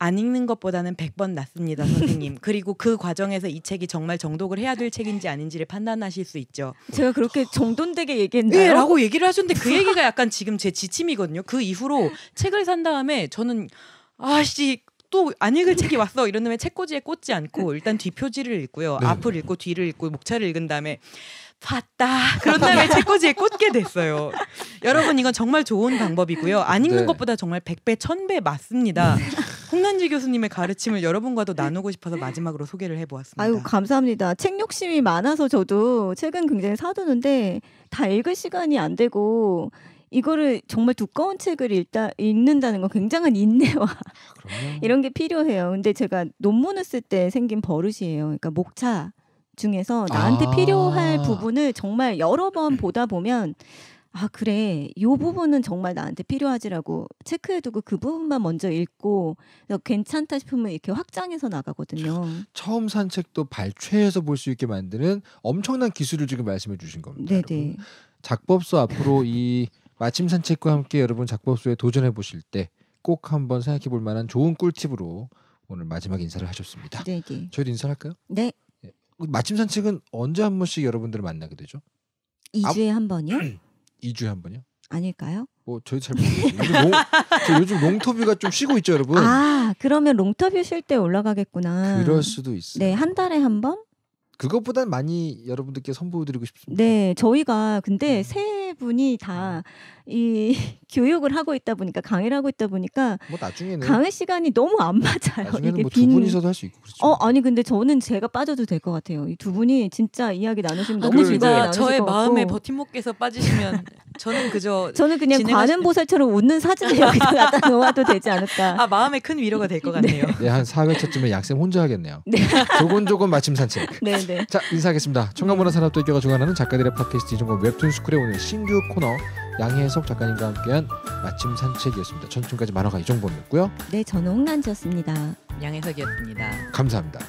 안 읽는 것보다는 100번 낫습니다, 선생님. [LAUGHS] 그리고 그 과정에서 이 책이 정말 정독을 해야 될 책인지 아닌지를 판단하실 수 있죠. 제가 그렇게 아. 정돈되게 얘기했나요? 네, 라고 얘기를 하셨는데 그 얘기가 약간 지금 제 지침이거든요. 그 이후로 책을 산 다음에 저는 아씨 또 안 읽을 책이 왔어 이런 다음 책꽂이에 꽂지 않고 일단 뒷표지를 읽고요. 네. 앞을 읽고 뒤를 읽고 목차를 읽은 다음에 봤다. 그런 다음에 책꽂이에 꽂게 됐어요. 여러분 이건 정말 좋은 방법이고요. 안 읽는 네. 것보다 정말 100배, 1000배 맞습니다. 네. 홍난지 교수님의 가르침을 여러분과도 나누고 싶어서 마지막으로 소개를 해보았습니다. 아유 감사합니다. 책 욕심이 많아서 저도 책은 굉장히 사두는데 다 읽을 시간이 안 되고 이거를 정말 두꺼운 책을 읽다, 읽는다는 건 굉장한 인내와 이런 게 필요해요. 근데 제가 논문을 쓸 때 생긴 버릇이에요. 그러니까 목차 중에서 나한테 아~ 필요할 부분을 정말 여러 번 보다 보면 아 그래 요 음. 부분은 정말 나한테 필요하지라고 체크해두고 그 부분만 먼저 읽고 괜찮다 싶으면 이렇게 확장해서 나가거든요. 처음 산 책도 발췌해서 볼 수 있게 만드는 엄청난 기술을 지금 말씀해 주신 겁니다. 네네. 작법서 앞으로 이 마침 산 책과 함께 여러분 작법서에 도전해 보실 때 꼭 한번 생각해 볼 만한 좋은 꿀팁으로 오늘 마지막 인사를 하셨습니다. 네네. 저희도 인사할까요? 네. 예. 마침 산책은 언제 한 번씩 여러분들을 만나게 되죠? 2주에 아, 한 번이요? [CLEARS THROAT] 2주에 한 번이요? 아닐까요? 뭐 저희 잘 모르겠어요. 요즘, [LAUGHS] 요즘 롱터뷰가 좀 쉬고 있죠, 여러분. 아, 그러면 롱터뷰 쉴 때 올라가겠구나. 그럴 수도 있어요. 네, 한 달에 한 번? 그것보단 많이 여러분들께 선보여드리고 싶습니다. 네, 저희가 근데 음. 새해 분이 다이 음. [LAUGHS] 교육을 하고 있다 보니까 강의를 하고 있다 보니까 뭐 나중에는 강의 시간이 너무 안 맞아요. 나중에는 뭐 두 분이서도 할 수 있고 그렇죠. 어 아니 근데 저는 제가 빠져도 될 것 같아요. 이 두 분이 진짜 이야기 나누시면 아, 너무 즐거워 저의 마음에 버팀목에서 빠지시면 저는 그저 [LAUGHS] 저는 그냥 관음 보살처럼 웃는 사진을 여기다 [LAUGHS] 갖다 놓아도 되지 않을까. 아 마음에 큰 위로가 될것 네. 같네요. 네. 네, 4회차쯤에 약쌤 혼자 하겠네요. 네. 조곤조곤 마침 산책. 네네. 네. 자 인사하겠습니다. 청강문화산업도교가 주관하는 작가들의 팟캐스트 이종권 웹툰 스쿨에 오늘 신 신규 코너 양혜석 작가님과 함께한 마침 산책이었습니다. 전쯤까지 만화가 이정범이었고요. 네, 저는 홍란지였습니다. 양혜석이었습니다. 감사합니다.